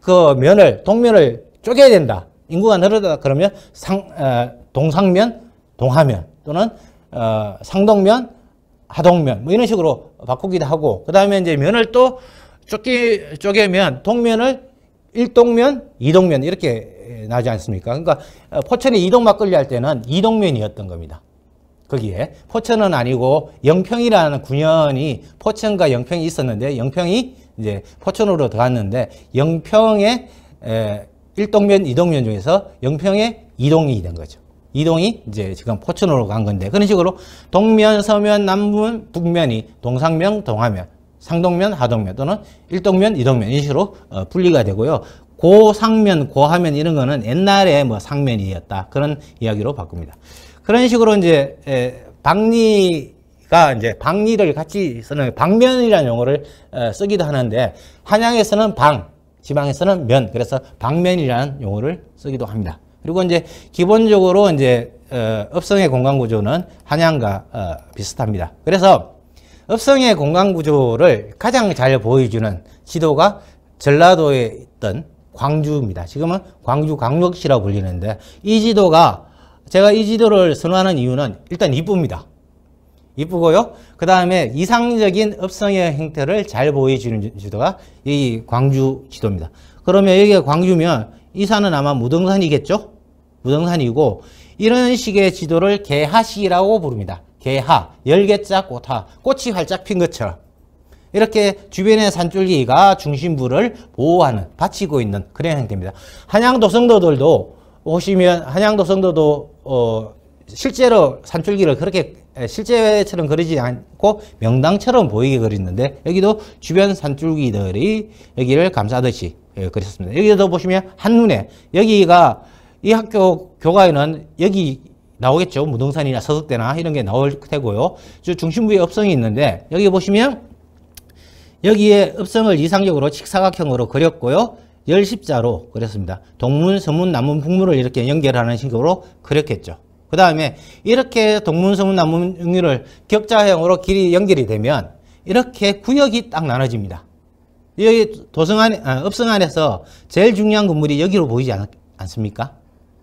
그 면을 동면을 쪼개야 된다. 인구가 늘어다 그러면 상 어, 동상면, 동하면 또는 어, 상동면, 하동면 뭐 이런 식으로 바꾸기도 하고 그다음에 이제 면을 또 쪼개 쪼개면 동면을 1동면, 2동면 이렇게 나지 않습니까? 그러니까 어, 포천이 이동 막걸리 할 때는 2동면이었던 겁니다. 거기에 포천은 아니고 영평이라는 군현이 포천과 영평이 있었는데 영평이 이제 포천으로 들어갔는데 영평의 1동면, 2동면 중에서 영평의 2동이 된 거죠. 이동이 이제 지금 포천으로 간 건데 그런 식으로 동면, 서면, 남문, 북면이 동상면, 동하면 상동면, 하동면 또는 일동면, 이동면 이런 식으로 어, 분리가 되고요. 고상면, 고하면 이런 거는 옛날에 뭐 상면이었다 그런 이야기로 바꿉니다. 그런 식으로 이제 에, 박리 가 이제 방리를 같이 쓰는 방면이라는 용어를 어, 쓰기도 하는데 한양에서는 방, 지방에서는 면, 그래서 방면이라는 용어를 쓰기도 합니다. 그리고 이제 기본적으로 이제 어, 업성의 공간 구조는 한양과 어, 비슷합니다. 그래서 읍성의 공간 구조를 가장 잘 보여주는 지도가 전라도에 있던 광주입니다. 지금은 광주 광역시라고 불리는데 이 지도가 제가 이 지도를 선호하는 이유는 일단 이쁩니다. 이쁘고요. 그 다음에 이상적인 읍성의 형태를 잘 보여주는 지도가 이 광주 지도입니다. 그러면 여기가 광주면 이 산은 아마 무등산이겠죠? 무등산이고 이런 식의 지도를 개하시라고 부릅니다. 개하, 열개짝 꽃하, 꽃이 활짝 핀 것처럼 이렇게 주변의 산줄기가 중심부를 보호하는, 받치고 있는 그런 형태입니다. 한양도 성도들도 보시면 한양도 성도도 어, 실제로 산줄기를 그렇게 실제처럼 그리지 않고 명당처럼 보이게 그리는데 여기도 주변 산줄기들이 여기를 감싸듯이 예, 그렸습니다. 여기도 보시면 한눈에 여기가 이 학교 교과에는 여기 나오겠죠. 무등산이나서석대나 이런 게 나올 테고요. 중심부에 업성이 있는데 여기 보시면 여기에 읍성을 이상적으로 직사각형으로 그렸고요. 열십자로 그렸습니다. 동문, 서문, 남문, 북문을 이렇게 연결하는 식으로 그렸겠죠. 그 다음에 이렇게 동문, 서문, 남문, 육류을 격자형으로 길이 연결이 되면 이렇게 구역이 딱 나눠집니다. 여기 도성 안, 아, 업성 안에서 제일 중요한 건물이 여기로 보이지 않, 않습니까?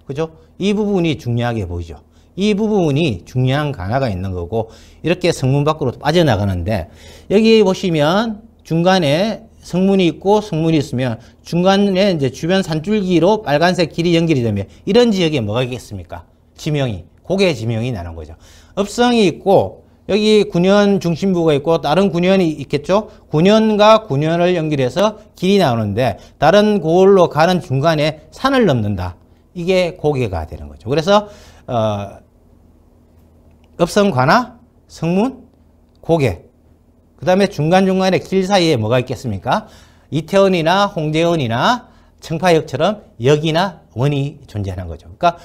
그죠? 이 부분이 중요하게 보이죠. 이 부분이 중요한 가나가 있는 거고 이렇게 성문 밖으로 빠져나가는데 여기 보시면 중간에 성문이 있고 성문이 있으면 중간에 이제 주변 산줄기로 빨간색 길이 연결이 되면 이런 지역에 뭐가 있겠습니까? 지명이 고개 지명이 나는 거죠. 업성이 있고 여기 군현 중심부가 있고 다른 군현이 있겠죠. 군현과 군현을 연결해서 길이 나오는데 다른 고을로 가는 중간에 산을 넘는다. 이게 고개가 되는 거죠. 그래서 어, 읍성관아, 성문, 고개. 그 다음에 중간중간에 길 사이에 뭐가 있겠습니까? 이태원이나 홍대원이나 청파역처럼 역이나 원이 존재하는 거죠. 그러니까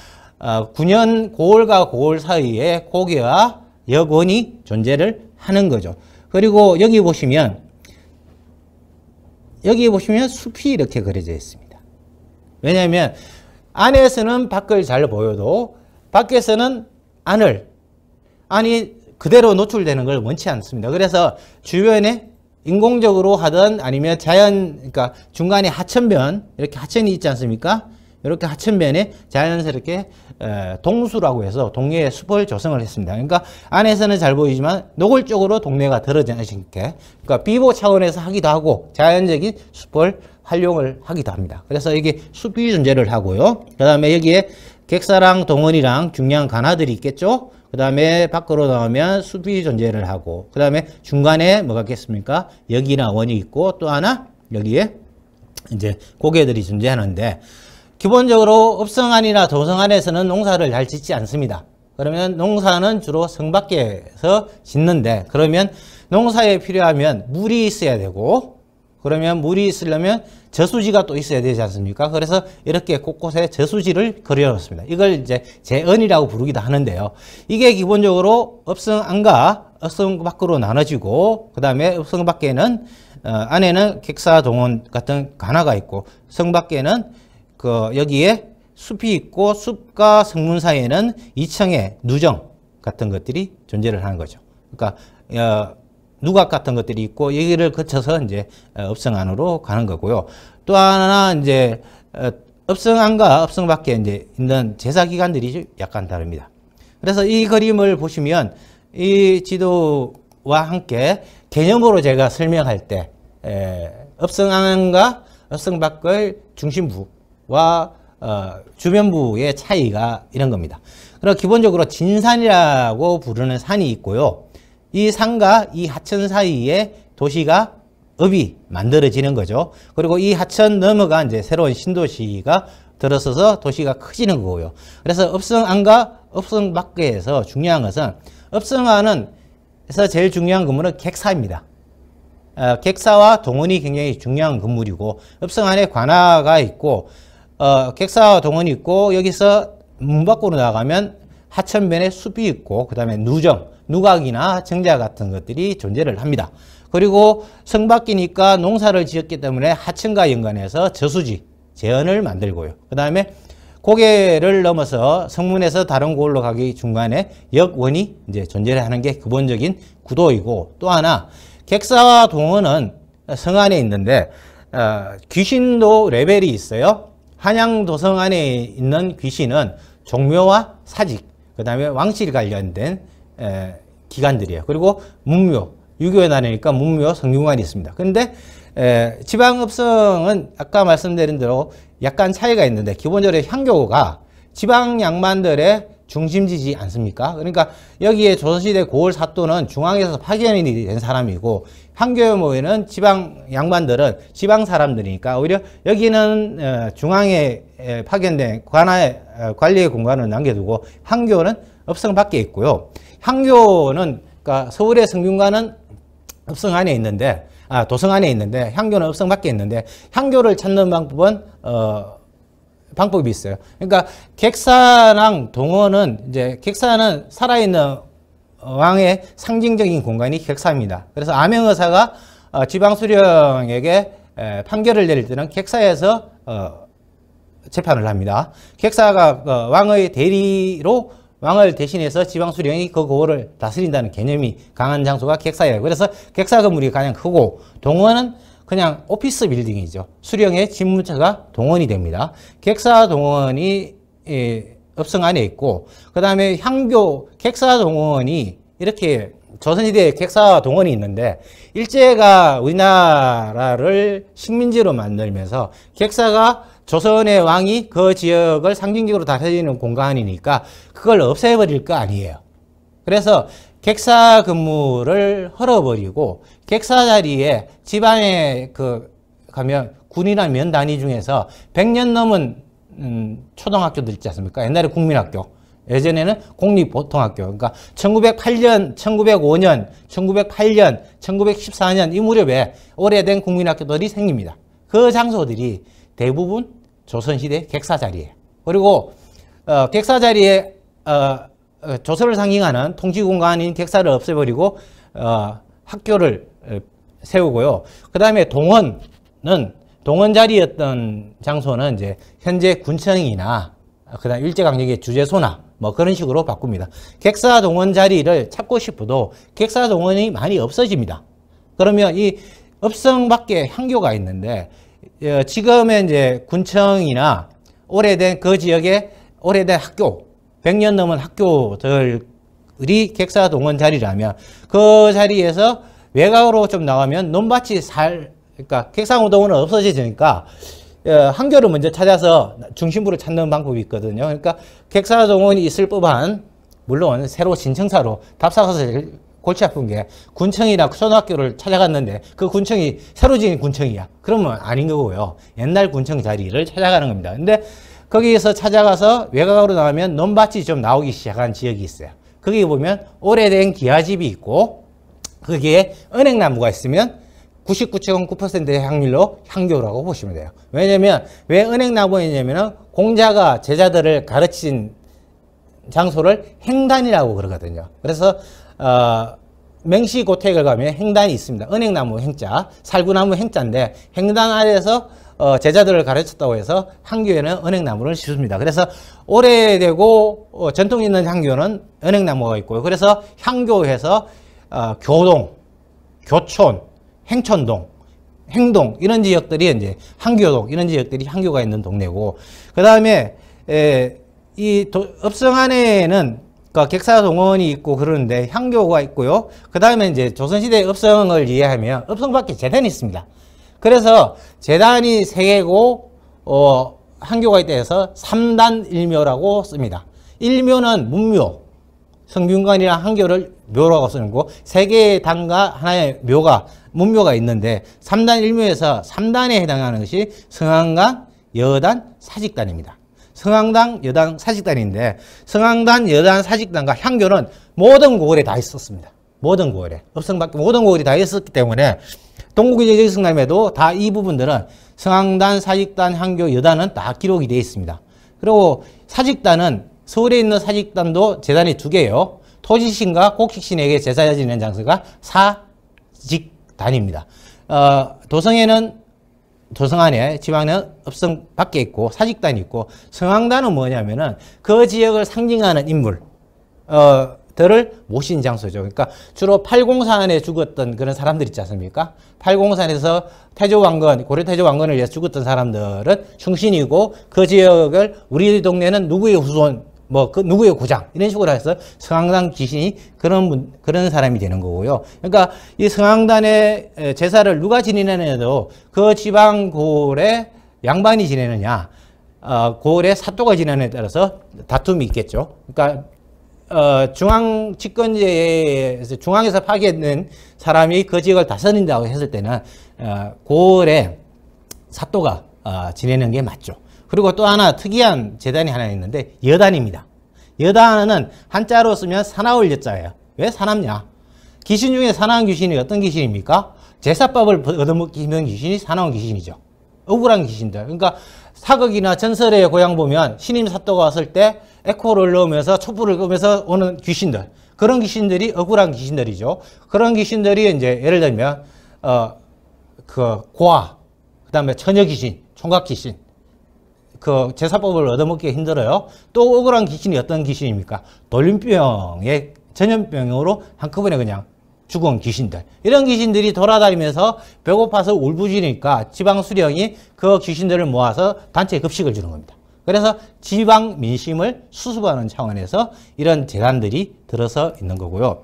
9년 어, 고을과 고을 사이에 고개와 역원이 존재를 하는 거죠. 그리고 여기 보시면 여기 보시면 숲이 이렇게 그려져 있습니다. 왜냐하면 안에서는 밖을 잘 보여도 밖에서는 안을 아니 그대로 노출되는 걸 원치 않습니다. 그래서 주변에 인공적으로 하든 아니면 자연 그러니까 중간에 하천변 이렇게 하천이 있지 않습니까? 이렇게 하천면에 자연스럽게 동수라고 해서 동해에 숲을 조성을 했습니다. 그러니까 안에서는 잘 보이지만 노골적으로 동네가 드러지 않으니까 그러니까 비보 차원에서 하기도 하고 자연적인 숲을 활용을 하기도 합니다. 그래서 이게 숲이 존재를 하고요. 그 다음에 여기에 객사랑 동원이랑 중량 간화들이 있겠죠? 그 다음에 밖으로 나오면 수비 존재를 하고 그 다음에 중간에 뭐가 있겠습니까? 여기나 원이 있고 또 하나 여기에 이제 고개들이 존재하는데 기본적으로 읍성안이나 도성안에서는 농사를 잘 짓지 않습니다. 그러면 농사는 주로 성 밖에서 짓는데 그러면 농사에 필요하면 물이 있어야 되고 그러면 물이 있으려면 저수지가 또 있어야 되지 않습니까? 그래서 이렇게 곳곳에 저수지를 그려놓습니다. 이걸 이제 재언이라고 부르기도 하는데요. 이게 기본적으로 업성 안과 업성 밖으로 나눠지고 그 다음에 업성 밖에는 어, 안에는 객사동원 같은 가나가 있고 성 밖에는 그 여기에 숲이 있고 숲과 성문 사이에는 이층의 누정 같은 것들이 존재를 하는 거죠. 그러니까 어, 누각 같은 것들이 있고 여기를 거쳐서 이제 업성 어, 안으로 가는 거고요. 또 하나 이제 업성 어, 안과 업성 밖에 이제 있는 제사 기관들이 약간 다릅니다. 그래서 이 그림을 보시면 이 지도와 함께 개념으로 제가 설명할 때 업성 안과 업성 밖의 중심부와 어, 주변부의 차이가 이런 겁니다. 그럼 기본적으로 진산이라고 부르는 산이 있고요. 이 산과 이 하천 사이에 도시가 읍이 만들어지는 거죠. 그리고 이 하천 넘어가 이제 새로운 신도시가 들어서서 도시가 커지는 거고요. 그래서 읍성 안과 읍성 밖에서 중요한 것은 읍성 안은에서 제일 중요한 건물은 객사입니다. 어, 객사와 동원이 굉장히 중요한 건물이고 읍성 안에 관아가 있고 어, 객사와 동원이 있고 여기서 문 밖으로 나가면 하천변에 숲이 있고 그 다음에 누정 누각이나 정자 같은 것들이 존재를 합니다. 그리고 성밖이니까 농사를 지었기 때문에 하천과 연관해서 저수지, 재현을 만들고요. 그 다음에 고개를 넘어서 성문에서 다른 고로 가기 중간에 역원이 이제 존재하는 게 기본적인 구도이고 또 하나 객사와 동원은 성 안에 있는데 어, 귀신도 레벨이 있어요. 한양도성 안에 있는 귀신은 종묘와 사직, 그 다음에 왕실 관련된 에, 기관들이에요. 그리고 문묘, 유교에나뉘니까 문묘, 성균관이 있습니다. 그런데 에, 지방읍성은 아까 말씀드린 대로 약간 차이가 있는데 기본적으로 향교가 지방 양반들의 중심지지 않습니까? 그러니까 여기에 조선시대 고을 사또는 중앙에서 파견이 된 사람이고 한교에 모이는 지방 양반들은 지방 사람들이니까 오히려 여기는 중앙에 파견된 관할 관리의 공간을 남겨두고 한교는 업성 밖에 있고요. 향교는 그러니까 서울의 성균관은 읍성 안에 있는데 아, 도성 안에 있는데 향교는 읍성 밖에 있는데 향교를 찾는 방법은 어, 방법이 있어요. 그러니까 객사랑 동원은 이제 객사는 살아있는 왕의 상징적인 공간이 객사입니다. 그래서 암행의사가 어, 지방수령에게 에, 판결을 내릴 때는 객사에서 어, 재판을 합니다. 객사가 어, 왕의 대리로 왕을 대신해서 지방 수령이 그 고을을 다스린다는 개념이 강한 장소가 객사예요. 그래서 객사 건물이 가장 크고 동원은 그냥 오피스 빌딩이죠. 수령의 집무처가 동원이 됩니다. 객사 동원이 예, 업성 안에 있고 그 다음에 향교 객사 동원이 이렇게 조선시대에 객사 동원이 있는데 일제가 우리나라를 식민지로 만들면서 객사가 조선의 왕이 그 지역을 상징적으로 다스리는 공간이니까 그걸 없애버릴 거 아니에요. 그래서 객사 근무를 헐어버리고 객사 자리에 집안에 그 가면 군이나 면 단위 중에서 100년 넘은 음 초등학교들 있지 않습니까? 옛날에 국민학교. 예전에는 공립보통학교. 그러니까 1908년, 1905년, 1908년, 1914년 이 무렵에 오래된 국민학교들이 생깁니다. 그 장소들이 대부분 조선시대 객사자리예요. 그리고 어, 객사자리에 어, 어 조선을 상징하는 통치공간인 객사를 없애버리고 어, 학교를 어, 세우고요. 그 다음에 동원은 동원 자리였던 장소는 이제 현재 군청이나 그다음 일제강점기 주재소나 뭐 그런 식으로 바꿉니다. 객사 동원 자리를 찾고 싶어도 객사 동원이 많이 없어집니다. 그러면 이 읍성 밖에 향교가 있는데 예, 지금의 이제 군청이나 오래된 그 지역의 오래된 학교, 100년 넘은 학교들이 객사 동원 자리라면 그 자리에서 외곽으로 좀 나가면 논밭이 살, 그러니까 객상우동은 없어지니까 예, 한결을 먼저 찾아서 중심부를 찾는 방법이 있거든요. 그러니까 객사동원이 있을 법한 물론 새로 신청사로 답사가서 제일 골치 아픈 게 군청이나 초등학교를 찾아갔는데 그 군청이 새로 지은 군청이야. 그러면 아닌 거고요. 옛날 군청 자리를 찾아가는 겁니다. 근데 거기에서 찾아가서 외곽으로 나오면 논밭이 좀 나오기 시작한 지역이 있어요. 거기 보면 오래된 기아집이 있고 거기에 은행나무가 있으면 99.9%의 확률로 향교라고 보시면 돼요. 왜냐면 왜 은행 나무이냐면은 공자가 제자들을 가르친 장소를 행단이라고 그러거든요. 그래서 어, 맹시고택을 가면 행단이 있습니다. 은행나무 행자, 살구나무 행자인데 행단 아래에서 어, 제자들을 가르쳤다고 해서 향교에는 은행나무를 심습니다. 그래서 오래되고 어, 전통 있는 향교는 은행나무가 있고요. 그래서 향교에서 어, 교동, 교촌, 행천동, 행동 이런 지역들이 이제 한교동 이런 지역들이 한교가 있는 동네고 그 다음에 이 읍성 안에는 그 그러니까 객사동원이 있고 그러는데 향교가 있고요. 그 다음에 이제 조선시대 읍성을 이해하면 읍성밖에 재단이 있습니다. 그래서 재단이 세개고 어, 한교가 있다 해서 3단 일묘라고 씁니다. 일묘는 문묘, 성균관이랑 한교를 묘라고 쓰는 거세 개의 단과 하나의 묘가 문묘가 있는데 3단 1묘에서 3단에 해당하는 것이 성황당 여단, 사직단입니다. 성황당, 여단 사직단인데 성황당 여단, 사직단과 향교는 모든 고을에 다 있었습니다. 모든 고을에. 읍성밖에 모든 고을이 다 있었기 때문에 동국이제 성남에도 다 이 부분들은 성황단, 사직단, 향교, 여단은 다 기록이 되어 있습니다. 그리고 사직단은 서울에 있는 사직단도 재단이 두 개예요. 토지신과 곡식신에게 제사 지내는 장소가 사직 단위입니다. 어, 도성에는 도성 안에 지방은 읍성 밖에 있고 사직단이 있고 성황단은 뭐냐면은 그 지역을 상징하는 인물 어, 들을 모신 장소죠. 그러니까 주로 팔공산에 죽었던 그런 사람들 있지 않습니까? 팔공산에서 태조왕건, 고려 태조왕건을 위해서 죽었던 사람들은 충신이고 그 지역을 우리 동네는 누구의 후손, 뭐그 누구의 고장 이런 식으로 해서 성황당 귀신이 그런 분, 그런 사람이 되는 거고요. 그러니까 이 성황단의 제사를 누가 지내느냐도 그 지방 고을의 양반이 지내느냐, 어, 고을의 사또가 지내느냐에 따라서 다툼이 있겠죠. 그러니까 어, 중앙 집권제에서 중앙에서 파견된 사람이 그 지역을 다스린다고 했을 때는 어, 고을의 사또가 어, 지내는 게 맞죠. 그리고 또 하나 특이한 재단이 하나 있는데 여단입니다. 여단은 한자로 쓰면 사나울 여자예요. 왜 사납냐? 귀신 중에 사나운 귀신이 어떤 귀신입니까? 제사법을 얻어먹기 힘 귀신이 사나운 귀신이죠. 억울한 귀신들. 그러니까 사극이나 전설의 고향 보면 신임 사또가 왔을 때 에코를 넣으면서 촛불을 끄면서 오는 귀신들. 그런 귀신들이 억울한 귀신들이죠. 그런 귀신들이 이제 예를 들면 어그 고아, 그다음에 처녀 귀신, 총각 귀신, 그 제사법을 얻어먹기 힘들어요. 또 억울한 귀신이 어떤 귀신입니까? 돌림병의 전염병으로 한꺼번에 그냥 죽은 귀신들. 이런 귀신들이 돌아다니면서 배고파서 울부짖으니까 지방 수령이 그 귀신들을 모아서 단체 급식을 주는 겁니다. 그래서 지방 민심을 수습하는 차원에서 이런 재단들이 들어서 있는 거고요.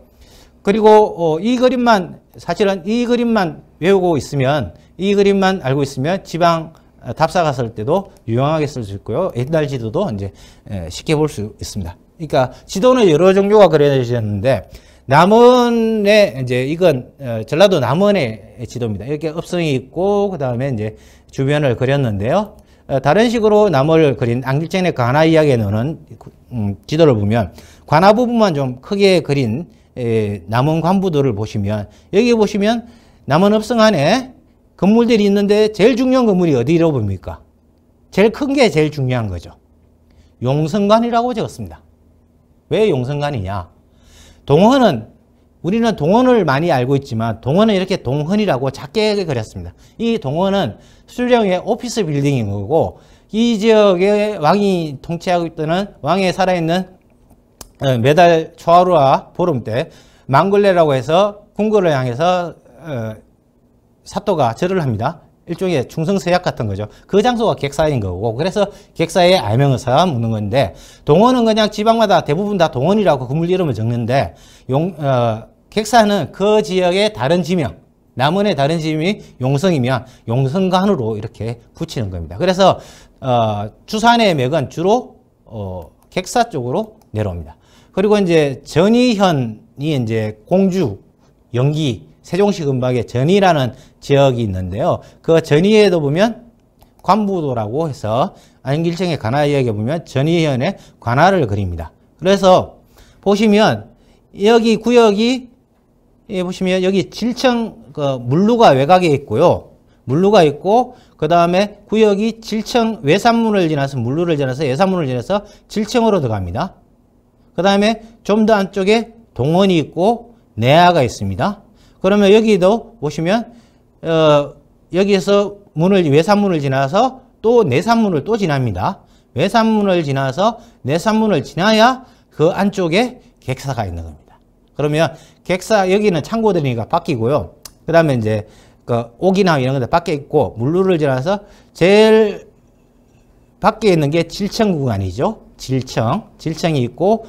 그리고 어, 이 그림만 사실은 이 그림만 외우고 있으면 이 그림만 알고 있으면 지방 답사 아, 갔을 때도 유용하게 쓸 수 있고요. 옛날 지도도 이제 예, 쉽게 볼 수 있습니다. 그러니까 지도는 여러 종류가 그려졌는데 남원의 이제 이건 어, 전라도 남원의 지도입니다. 이렇게 읍성이 있고 그 다음에 이제 주변을 그렸는데요. 어, 다른 식으로 남을 그린 앙길쟁의 관화 이야기에 넣는 음, 지도를 보면 관화 부분만 좀 크게 그린 예, 남원 관부들을 보시면 여기 보시면 남원 읍성 안에 건물들이 있는데 제일 중요한 건물이 어디로 봅니까? 제일 큰 게 제일 중요한 거죠. 용성관이라고 적었습니다. 왜 용성관이냐? 동원은 우리는 동원을 많이 알고 있지만 동원은 이렇게 동헌이라고 작게 그렸습니다. 이 동원은 수령의 오피스 빌딩인 거고 이 지역에 왕이 통치하고 있던 왕에 살아있는 매달 어, 초하루와 보름 때 망글레라고 해서 궁궐을 향해서 어, 사또가 절을 합니다. 일종의 충성서약 같은 거죠. 그 장소가 객사인 거고 그래서 객사에 알명을 서 묻는 건데 동원은 그냥 지방마다 대부분 다 동원이라고 건물 이름을 적는데 용, 어, 객사는 그 지역의 다른 지명 남원의 다른 지명이 용성이면 용성간으로 이렇게 붙이는 겁니다. 그래서 어, 주산의 맥은 주로 어, 객사 쪽으로 내려옵니다. 그리고 이제 전이현이 이제 공주, 연기 세종시 근방에 전이라는 지역이 있는데요. 그 전이에도 보면 관부도라고 해서 안길청의 관하 이야기 보면 전이현의 관하를 그립니다. 그래서 보시면 여기 구역이 예, 보시면 여기 질청 그 물루가 외곽에 있고요. 물루가 있고 그 다음에 구역이 질청 외산문을 지나서 물루를 지나서 예산문을 지나서 질청으로 들어갑니다. 그 다음에 좀 더 안쪽에 동원이 있고 내야가 있습니다. 그러면 여기도 보시면 어, 여기에서 문을 외산문을 지나서 또 내산문을 또 지납니다. 외산문을 지나서 내산문을 지나야 그 안쪽에 객사가 있는 겁니다. 그러면 객사 여기는 창고들이니까 바뀌고요. 그 다음에 이제 그 옥이나 이런 것들 밖에 있고 물루를 지나서 제일 밖에 있는 게 질청 구간이죠. 질청, 질청이 있고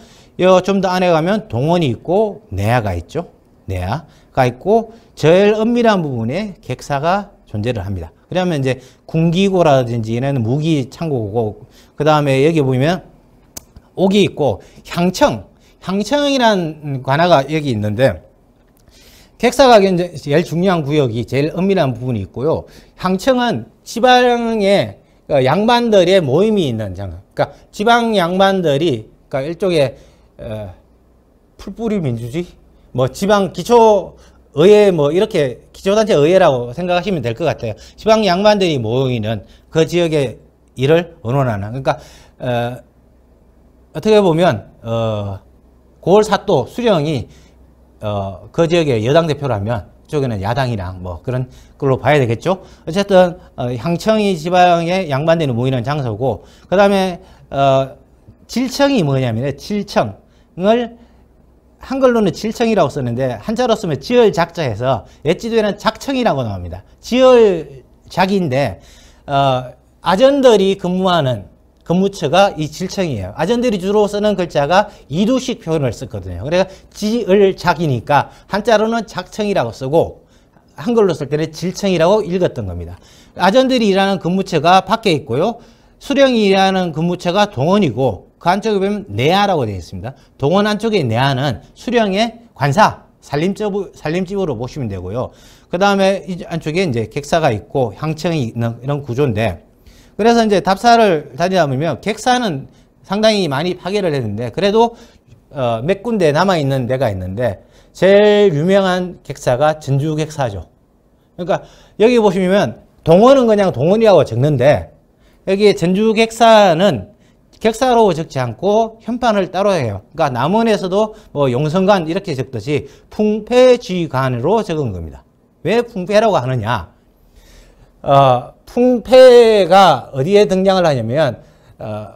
좀더 안에 가면 동원이 있고 내야가 있죠. 내야. 가 있고 제일 엄밀한 부분에 객사가 존재를 합니다. 그러면 이제 군기고라든지 얘네는 무기 창고고 그 다음에 여기 보면 옥이 있고 향청 향청이란 관아가 여기 있는데 객사가 제일 중요한 구역이 제일 엄밀한 부분이 있고요. 향청은 지방의 어, 양반들의 모임이 있는 장 그러니까 지방 양반들이 그러니까 일종의 어, 풀뿌리 민주주의 뭐 지방 기초 의회 뭐 이렇게 기초단체 의회라고 생각하시면 될 것 같아요. 지방 양반들이 모이는 그 지역의 일을 의논하는 그러니까 어, 어떻게 보면 어, 고월 사또 수령이 어, 그 지역의 여당 대표라면 쪽에는 야당이랑 뭐 그런 걸로 봐야 되겠죠. 어쨌든 어, 향청이 지방의 양반들이 모이는 장소고 그 다음에 어, 질청이 뭐냐면 질청을 한글로는 질청이라고 썼는데 한자로 쓰면 지을 작자해서 옛지도에는 작청이라고 나옵니다. 지을 작인데 어, 아전들이 근무하는 근무처가 이 질청이에요. 아전들이 주로 쓰는 글자가 이두식 표현을 쓰거든요. 그러니까 지을 작이니까 한자로는 작청이라고 쓰고 한글로 쓸 때는 질청이라고 읽었던 겁니다. 아전들이 일하는 근무처가 밖에 있고요. 수령이 일하는 근무처가 동원이고 그 안쪽에 보면 내하라고 되어 있습니다. 동원 안쪽에 내하는 수령의 관사, 살림집, 살림집으로 보시면 되고요. 그 다음에 안쪽에 이제 객사가 있고 향청이 있는 이런 구조인데 그래서 이제 답사를 다니다 보면 객사는 상당히 많이 파괴를 했는데 그래도 어, 몇 군데 남아있는 데가 있는데 제일 유명한 객사가 진주 객사죠. 그러니까 여기 보시면 동원은 그냥 동원이라고 적는데 여기 전주 객사는 객사로 적지 않고 현판을 따로 해요. 그러니까 남원에서도 뭐 용성관 이렇게 적듯이 풍패지관으로 적은 겁니다. 왜 풍패라고 하느냐? 어, 풍패가 어디에 등장을 하냐면 어,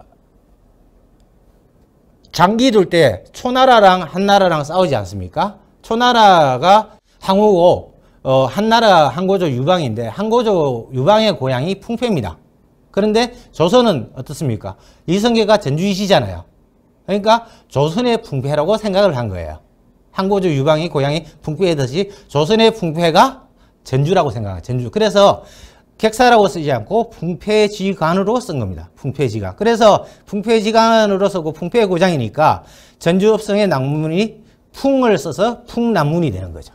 장기 둘 때 초나라랑 한나라랑 싸우지 않습니까? 초나라가 항우고 어, 한나라 항고조 유방인데 항고조 유방의 고향이 풍패입니다. 그런데 조선은 어떻습니까? 이성계가 전주이시잖아요. 그러니까 조선의 풍패라고 생각을 한 거예요. 항고조 유방이 고향이 풍패이듯이 조선의 풍패가 전주라고 생각해요. 전주. 그래서 객사라고 쓰지 않고 풍패지간으로 쓴 겁니다. 풍패지간. 그래서 풍패지간으로 쓰고 그 풍패고장이니까 전주읍성의 낭문이 풍을 써서 풍남문이 되는 거죠.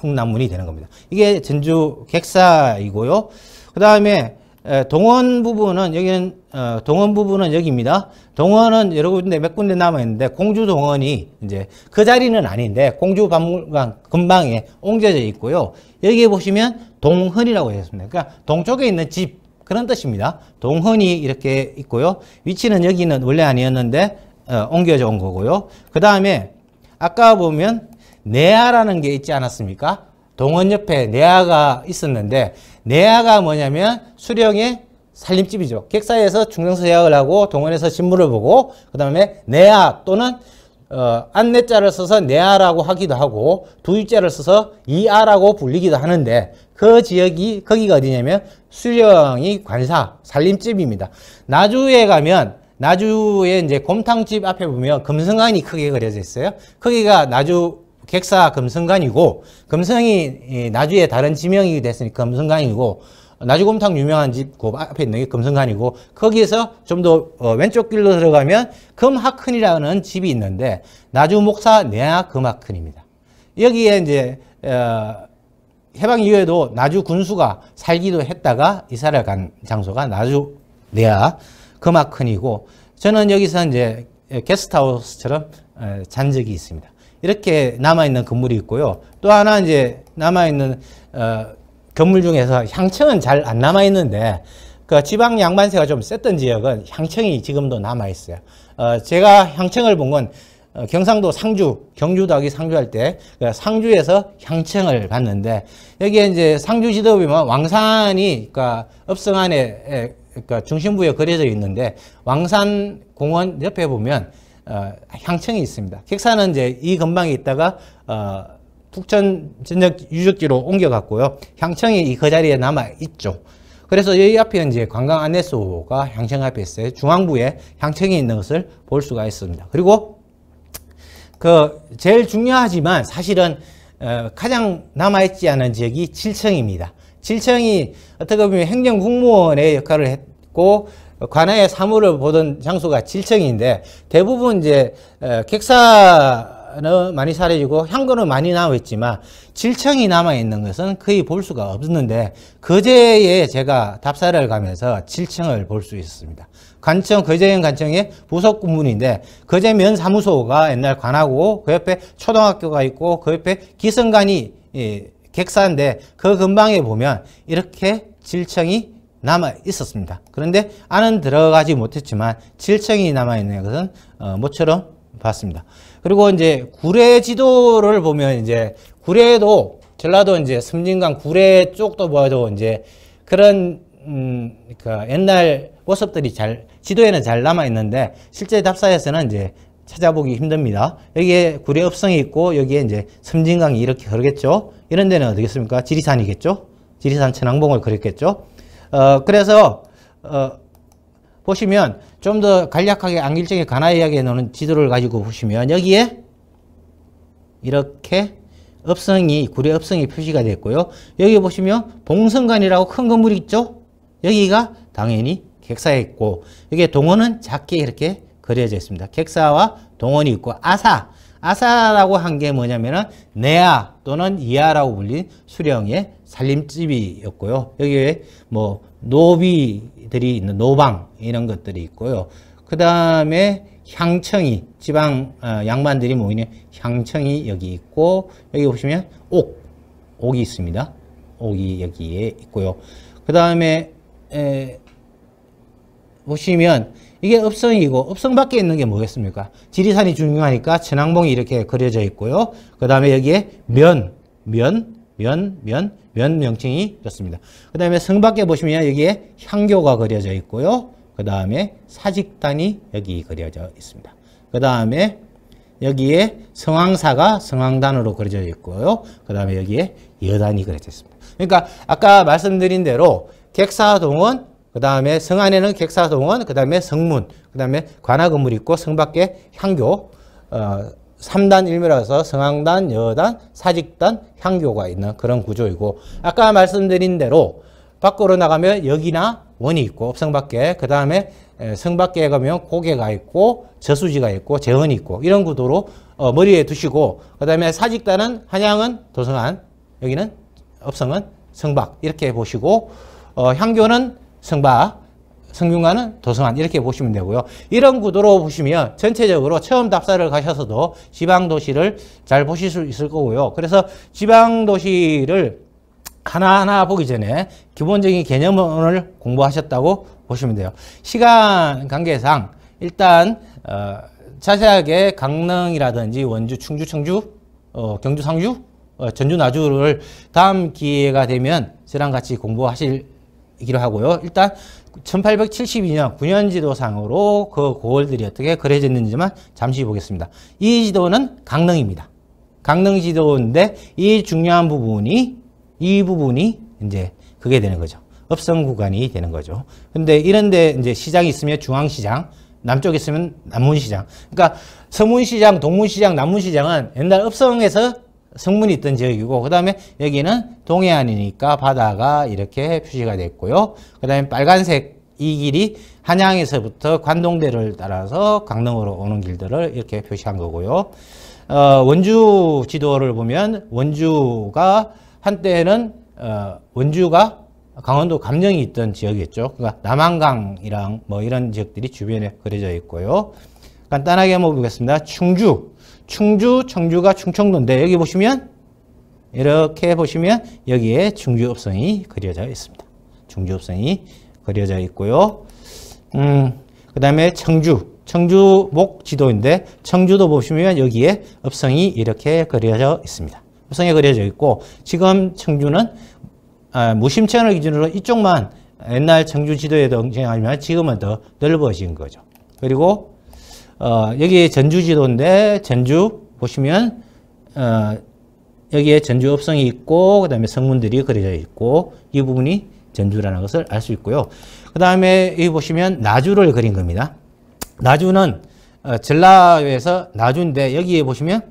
풍남문이 되는 겁니다. 이게 전주 객사이고요. 그 다음에 예, 동원 부분은 여기는 어, 동원 부분은 여기입니다. 동원은 여러 군데 몇 군데 남아 있는데 공주 동원이 이제 그 자리는 아닌데 공주 박물관 근방에 옮겨져 있고요. 여기에 보시면 동헌이라고 했습니다. 그러니까 동쪽에 있는 집 그런 뜻입니다. 동헌이 이렇게 있고요. 위치는 여기는 원래 아니었는데 어, 옮겨져 온 거고요. 그 다음에 아까 보면 내아라는 게 있지 않았습니까? 동원 옆에 내아가 있었는데 내야가 뭐냐면 수령의 살림집이죠. 객사에서 중장소 예약을 하고 동원해서 신문을 보고 그 다음에 내야 또는 어, 안내자를 써서 내아라고 하기도 하고 두입자를 써서 이아라고 불리기도 하는데 그 지역이 거기가 그 어디냐면 수령이 관사 살림집입니다. 나주에 가면 나주의 이제 곰탕집 앞에 보면 금승안이 크게 그려져 있어요. 거기가 나주 객사 금성간이고 금성이 나주의 다른 지명이 됐으니 까 금성간이고 나주곰탕 유명한 집 그 앞에 있는 게 금성간이고 거기에서 좀더 어, 왼쪽 길로 들어가면 금하큰이라는 집이 있는데 나주 목사 내야 금하큰입니다. 여기에 이제 어, 해방 이후에도 나주 군수가 살기도 했다가 이사를 간 장소가 나주 내야 금하큰이고 저는 여기서 이제 게스트하우스처럼 잔 적이 있습니다. 이렇게 남아있는 건물이 있고요. 또 하나 이제 남아있는 어, 건물 중에서 향청은 잘 안 남아있는데 그 지방 양반세가 좀 셌던 지역은 향청이 지금도 남아있어요. 어, 제가 향청을 본건 어, 경상도 상주, 경주도하기 상주할 때 그 상주에서 향청을 갔는데 여기에 이제 상주 지도에 보면 왕산이 그러니까 읍성 안에 그 중심부에 그려져 있는데 왕산 공원 옆에 보면 어, 향청이 있습니다. 객사는 이제 이 근방에 있다가 어, 북천 전역 유적지로 옮겨갔고요. 향청이 이 그 자리에 남아 있죠. 그래서 여기 앞에 이제 관광 안내소가 향청 앞에 있어요. 중앙부에 향청이 있는 것을 볼 수가 있습니다. 그리고 그 제일 중요하지만 사실은 어, 가장 남아있지 않은 지역이 칠청입니다. 칠청이 어떻게 보면 행정공무원의 역할을 했고 관아의 사물을 보던 장소가 질청인데 대부분 이제 객사는 많이 사라지고 향거는 많이 남아있지만 질청이 남아있는 것은 거의 볼 수가 없는데 었 거제에 제가 답사를 가면서 질청을 볼 수 있습니다. 었 관청, 거제현 관청의 부속 군문인데 거제면 사무소가 옛날 관하고 그 옆에 초등학교가 있고 그 옆에 기성관이 객사인데 그 근방에 보면 이렇게 질청이 남아 있었습니다. 그런데 안은 들어가지 못했지만 7층이 남아 있는 것은 어, 모처럼 봤습니다. 그리고 이제 구례 지도를 보면 이제 구례도 전라도 이제 섬진강 구례 쪽도 봐도 이제 그런 음, 그 옛날 모습들이 잘 지도에는 잘 남아 있는데 실제 답사에서는 이제 찾아보기 힘듭니다. 여기에 구례 읍성이 있고 여기에 이제 섬진강이 이렇게 흐르겠죠. 이런 데는 어디겠습니까? 지리산이겠죠. 지리산 천왕봉을 그렸겠죠. 어, 그래서 어, 보시면 좀 더 간략하게 안길정의 가나 이야기에 나오는 지도를 가지고 보시면 여기에 이렇게 업성이 구례 업성이 표시가 됐고요. 여기 보시면 봉성관이라고 큰 건물이 있죠. 여기가 당연히 객사에있고 여기 에 동원은 작게 이렇게 그려져 있습니다. 객사와 동원이 있고 아사 아사라고 한 게 뭐냐면은 내아 또는 이하라고 불린 수령의 살림집이었고요. 여기에 뭐 노비들이 있는 노방 이런 것들이 있고요. 그 다음에 향청이 지방 아, 양반들이 모이는 향청이 여기 있고 여기 보시면 옥 옥이 있습니다. 옥이 여기에 있고요. 그 다음에 보시면 이게 읍성이고 읍성 밖에 있는 게 뭐겠습니까? 지리산이 중요하니까 천왕봉이 이렇게 그려져 있고요. 그 다음에 여기에 면, 면, 면, 면, 면 명칭이 좋습니다. 그 다음에 성밖에 보시면 여기에 향교가 그려져 있고요. 그 다음에 사직단이 여기 그려져 있습니다. 그 다음에 여기에 성황사가 성황단으로 그려져 있고요. 그 다음에 여기에 여단이 그려져 있습니다. 그러니까 아까 말씀드린 대로 객사동은 그 다음에 성 안에는 객사동은 그 다음에 성문 그 다음에 관악음물 있고 성 밖에 향교 어, 3단 일미라서 성황단, 여단, 사직단, 향교가 있는 그런 구조이고 아까 말씀드린 대로 밖으로 나가면 여기나 원이 있고 읍성밖에 그 다음에 성밖에 가면 고개가 있고 저수지가 있고 재원이 있고 이런 구도로 어, 머리에 두시고 그 다음에 사직단은 한양은 도성안 여기는 업성은 성박 이렇게 보시고 어, 향교는 성박 성균관은 도서관 이렇게 보시면 되고요. 이런 구도로 보시면 전체적으로 체험 답사를 가셔서도 지방도시를 잘 보실 수 있을 거고요. 그래서 지방도시를 하나하나 보기 전에 기본적인 개념을 공부하셨다고 보시면 돼요. 시간 관계상 일단 어, 자세하게 강릉이라든지 원주, 충주, 청주, 어, 경주, 상주, 어, 전주, 나주를 다음 기회가 되면 저랑 같이 공부하시 기로 하고요. 일단 1872년 9년 지도상으로 그 고을들이 어떻게 그려졌는지만 잠시 보겠습니다. 이 지도는 강릉입니다. 강릉 지도인데 이 중요한 부분이 이 부분이 이제 그게 되는 거죠. 업성 구간이 되는 거죠. 근데 이런데 이제 시장이 있으면 중앙시장, 남쪽에 있으면 남문시장. 그러니까 서문시장, 동문시장, 남문시장은 옛날 업성에서 성문이 있던 지역이고 그 다음에 여기는 동해안이니까 바다가 이렇게 표시가 됐고요. 그 다음에 빨간색 이 길이 한양에서부터 관동대를 따라서 강릉으로 오는 길들을 이렇게 표시한 거고요. 어, 원주 지도를 보면 원주가 한때는 어, 원주가 강원도 감정이 있던 지역이었죠. 그러니까 남한강이랑 뭐 이런 지역들이 주변에 그려져 있고요. 간단하게 한번 보겠습니다. 충주, 충주, 청주가 충청도인데 여기 보시면 이렇게 보시면 여기에 중주읍성이 그려져 있습니다. 중주읍성이 그려져 있고요. 음, 그 다음에 청주, 청주 목 지도인데 청주도 보시면 여기에 읍성이 이렇게 그려져 있습니다. 읍성이 그려져 있고 지금 청주는 아, 무심천을 기준으로 이쪽만 옛날 청주 지도에 동생하지만 지금은 더 넓어진 거죠. 그리고 어, 여기 전주지도인데 전주 보시면 어, 여기에 전주 업성이 있고 그 다음에 성문들이 그려져 있고 이 부분이 전주라는 것을 알 수 있고요. 그 다음에 여기 보시면 나주를 그린 겁니다. 나주는 어, 전라에서 나주인데 여기에 보시면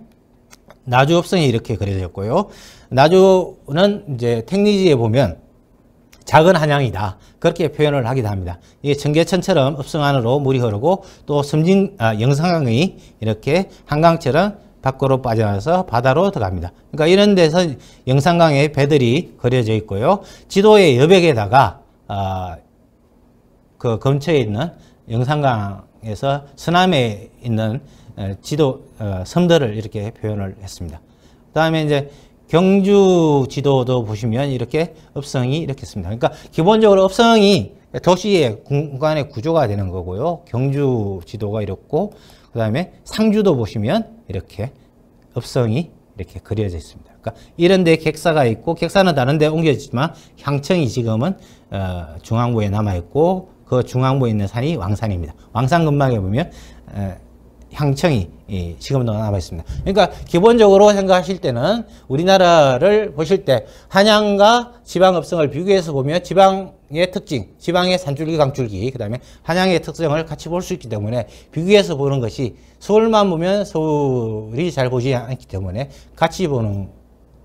나주 업성이 이렇게 그려져 있고요. 나주는 이제 택리지에 보면 작은 한양이다. 그렇게 표현을 하기도 합니다. 이게 청계천처럼 읍성 안으로 물이 흐르고 또 섬진 아, 영상강이 이렇게 한강처럼 밖으로 빠져나와서 바다로 들어갑니다. 그러니까 이런 데서 영산강의 배들이 그려져 있고요. 지도의 여백에다가 아, 그 근처에 있는 영산강에서 서남에 있는 지도 어, 섬들을 이렇게 표현을 했습니다. 그 다음에 이제 경주 지도도 보시면 이렇게 업성이 이렇게 있습니다. 그러니까 기본적으로 업성이 도시의 공간의 구조가 되는 거고요. 경주 지도가 이렇고 그 다음에 상주도 보시면 이렇게 업성이 이렇게 그려져 있습니다. 그러니까 이런 데 객사가 있고 객사는 다른 데 옮겨지지만 향청이 지금은 어, 중앙부에 남아있고 그 중앙부에 있는 산이 왕산입니다. 왕산 근막에 보면 에, 향청이 예, 지금도 남아 있습니다. 그러니까 기본적으로 생각하실 때는 우리나라를 보실 때 한양과 지방업성을 비교해서 보면 지방의 특징, 지방의 산줄기, 강줄기, 그 다음에 한양의 특성을 같이 볼 수 있기 때문에 비교해서 보는 것이 서울만 보면 서울이 잘 보지 않기 때문에 같이 보는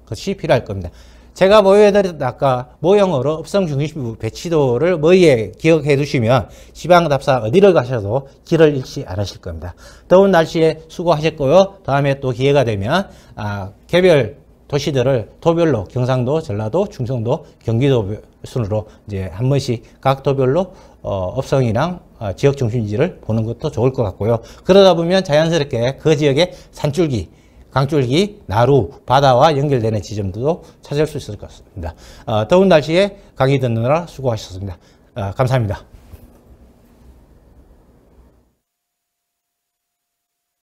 것이 필요할 겁니다. 제가 보여드렸던 아까 모형으로 읍성 중심부 배치도를 머리에 기억해 두시면 지방 답사 어디를 가셔도 길을 잃지 않으실 겁니다. 더운 날씨에 수고하셨고요. 다음에 또 기회가 되면 아, 개별 도시들을 도별로 경상도, 전라도, 충청도, 경기도 순으로 이제 한 번씩 각 도별로 어, 업성이랑 어, 지역 중심지를 보는 것도 좋을 것 같고요. 그러다 보면 자연스럽게 그 지역의 산줄기 강줄기, 나루, 바다와 연결되는 지점도 들 찾을 수 있을 것 같습니다. 어, 더운 날씨에 강의 듣느라 수고하셨습니다. 어, 감사합니다.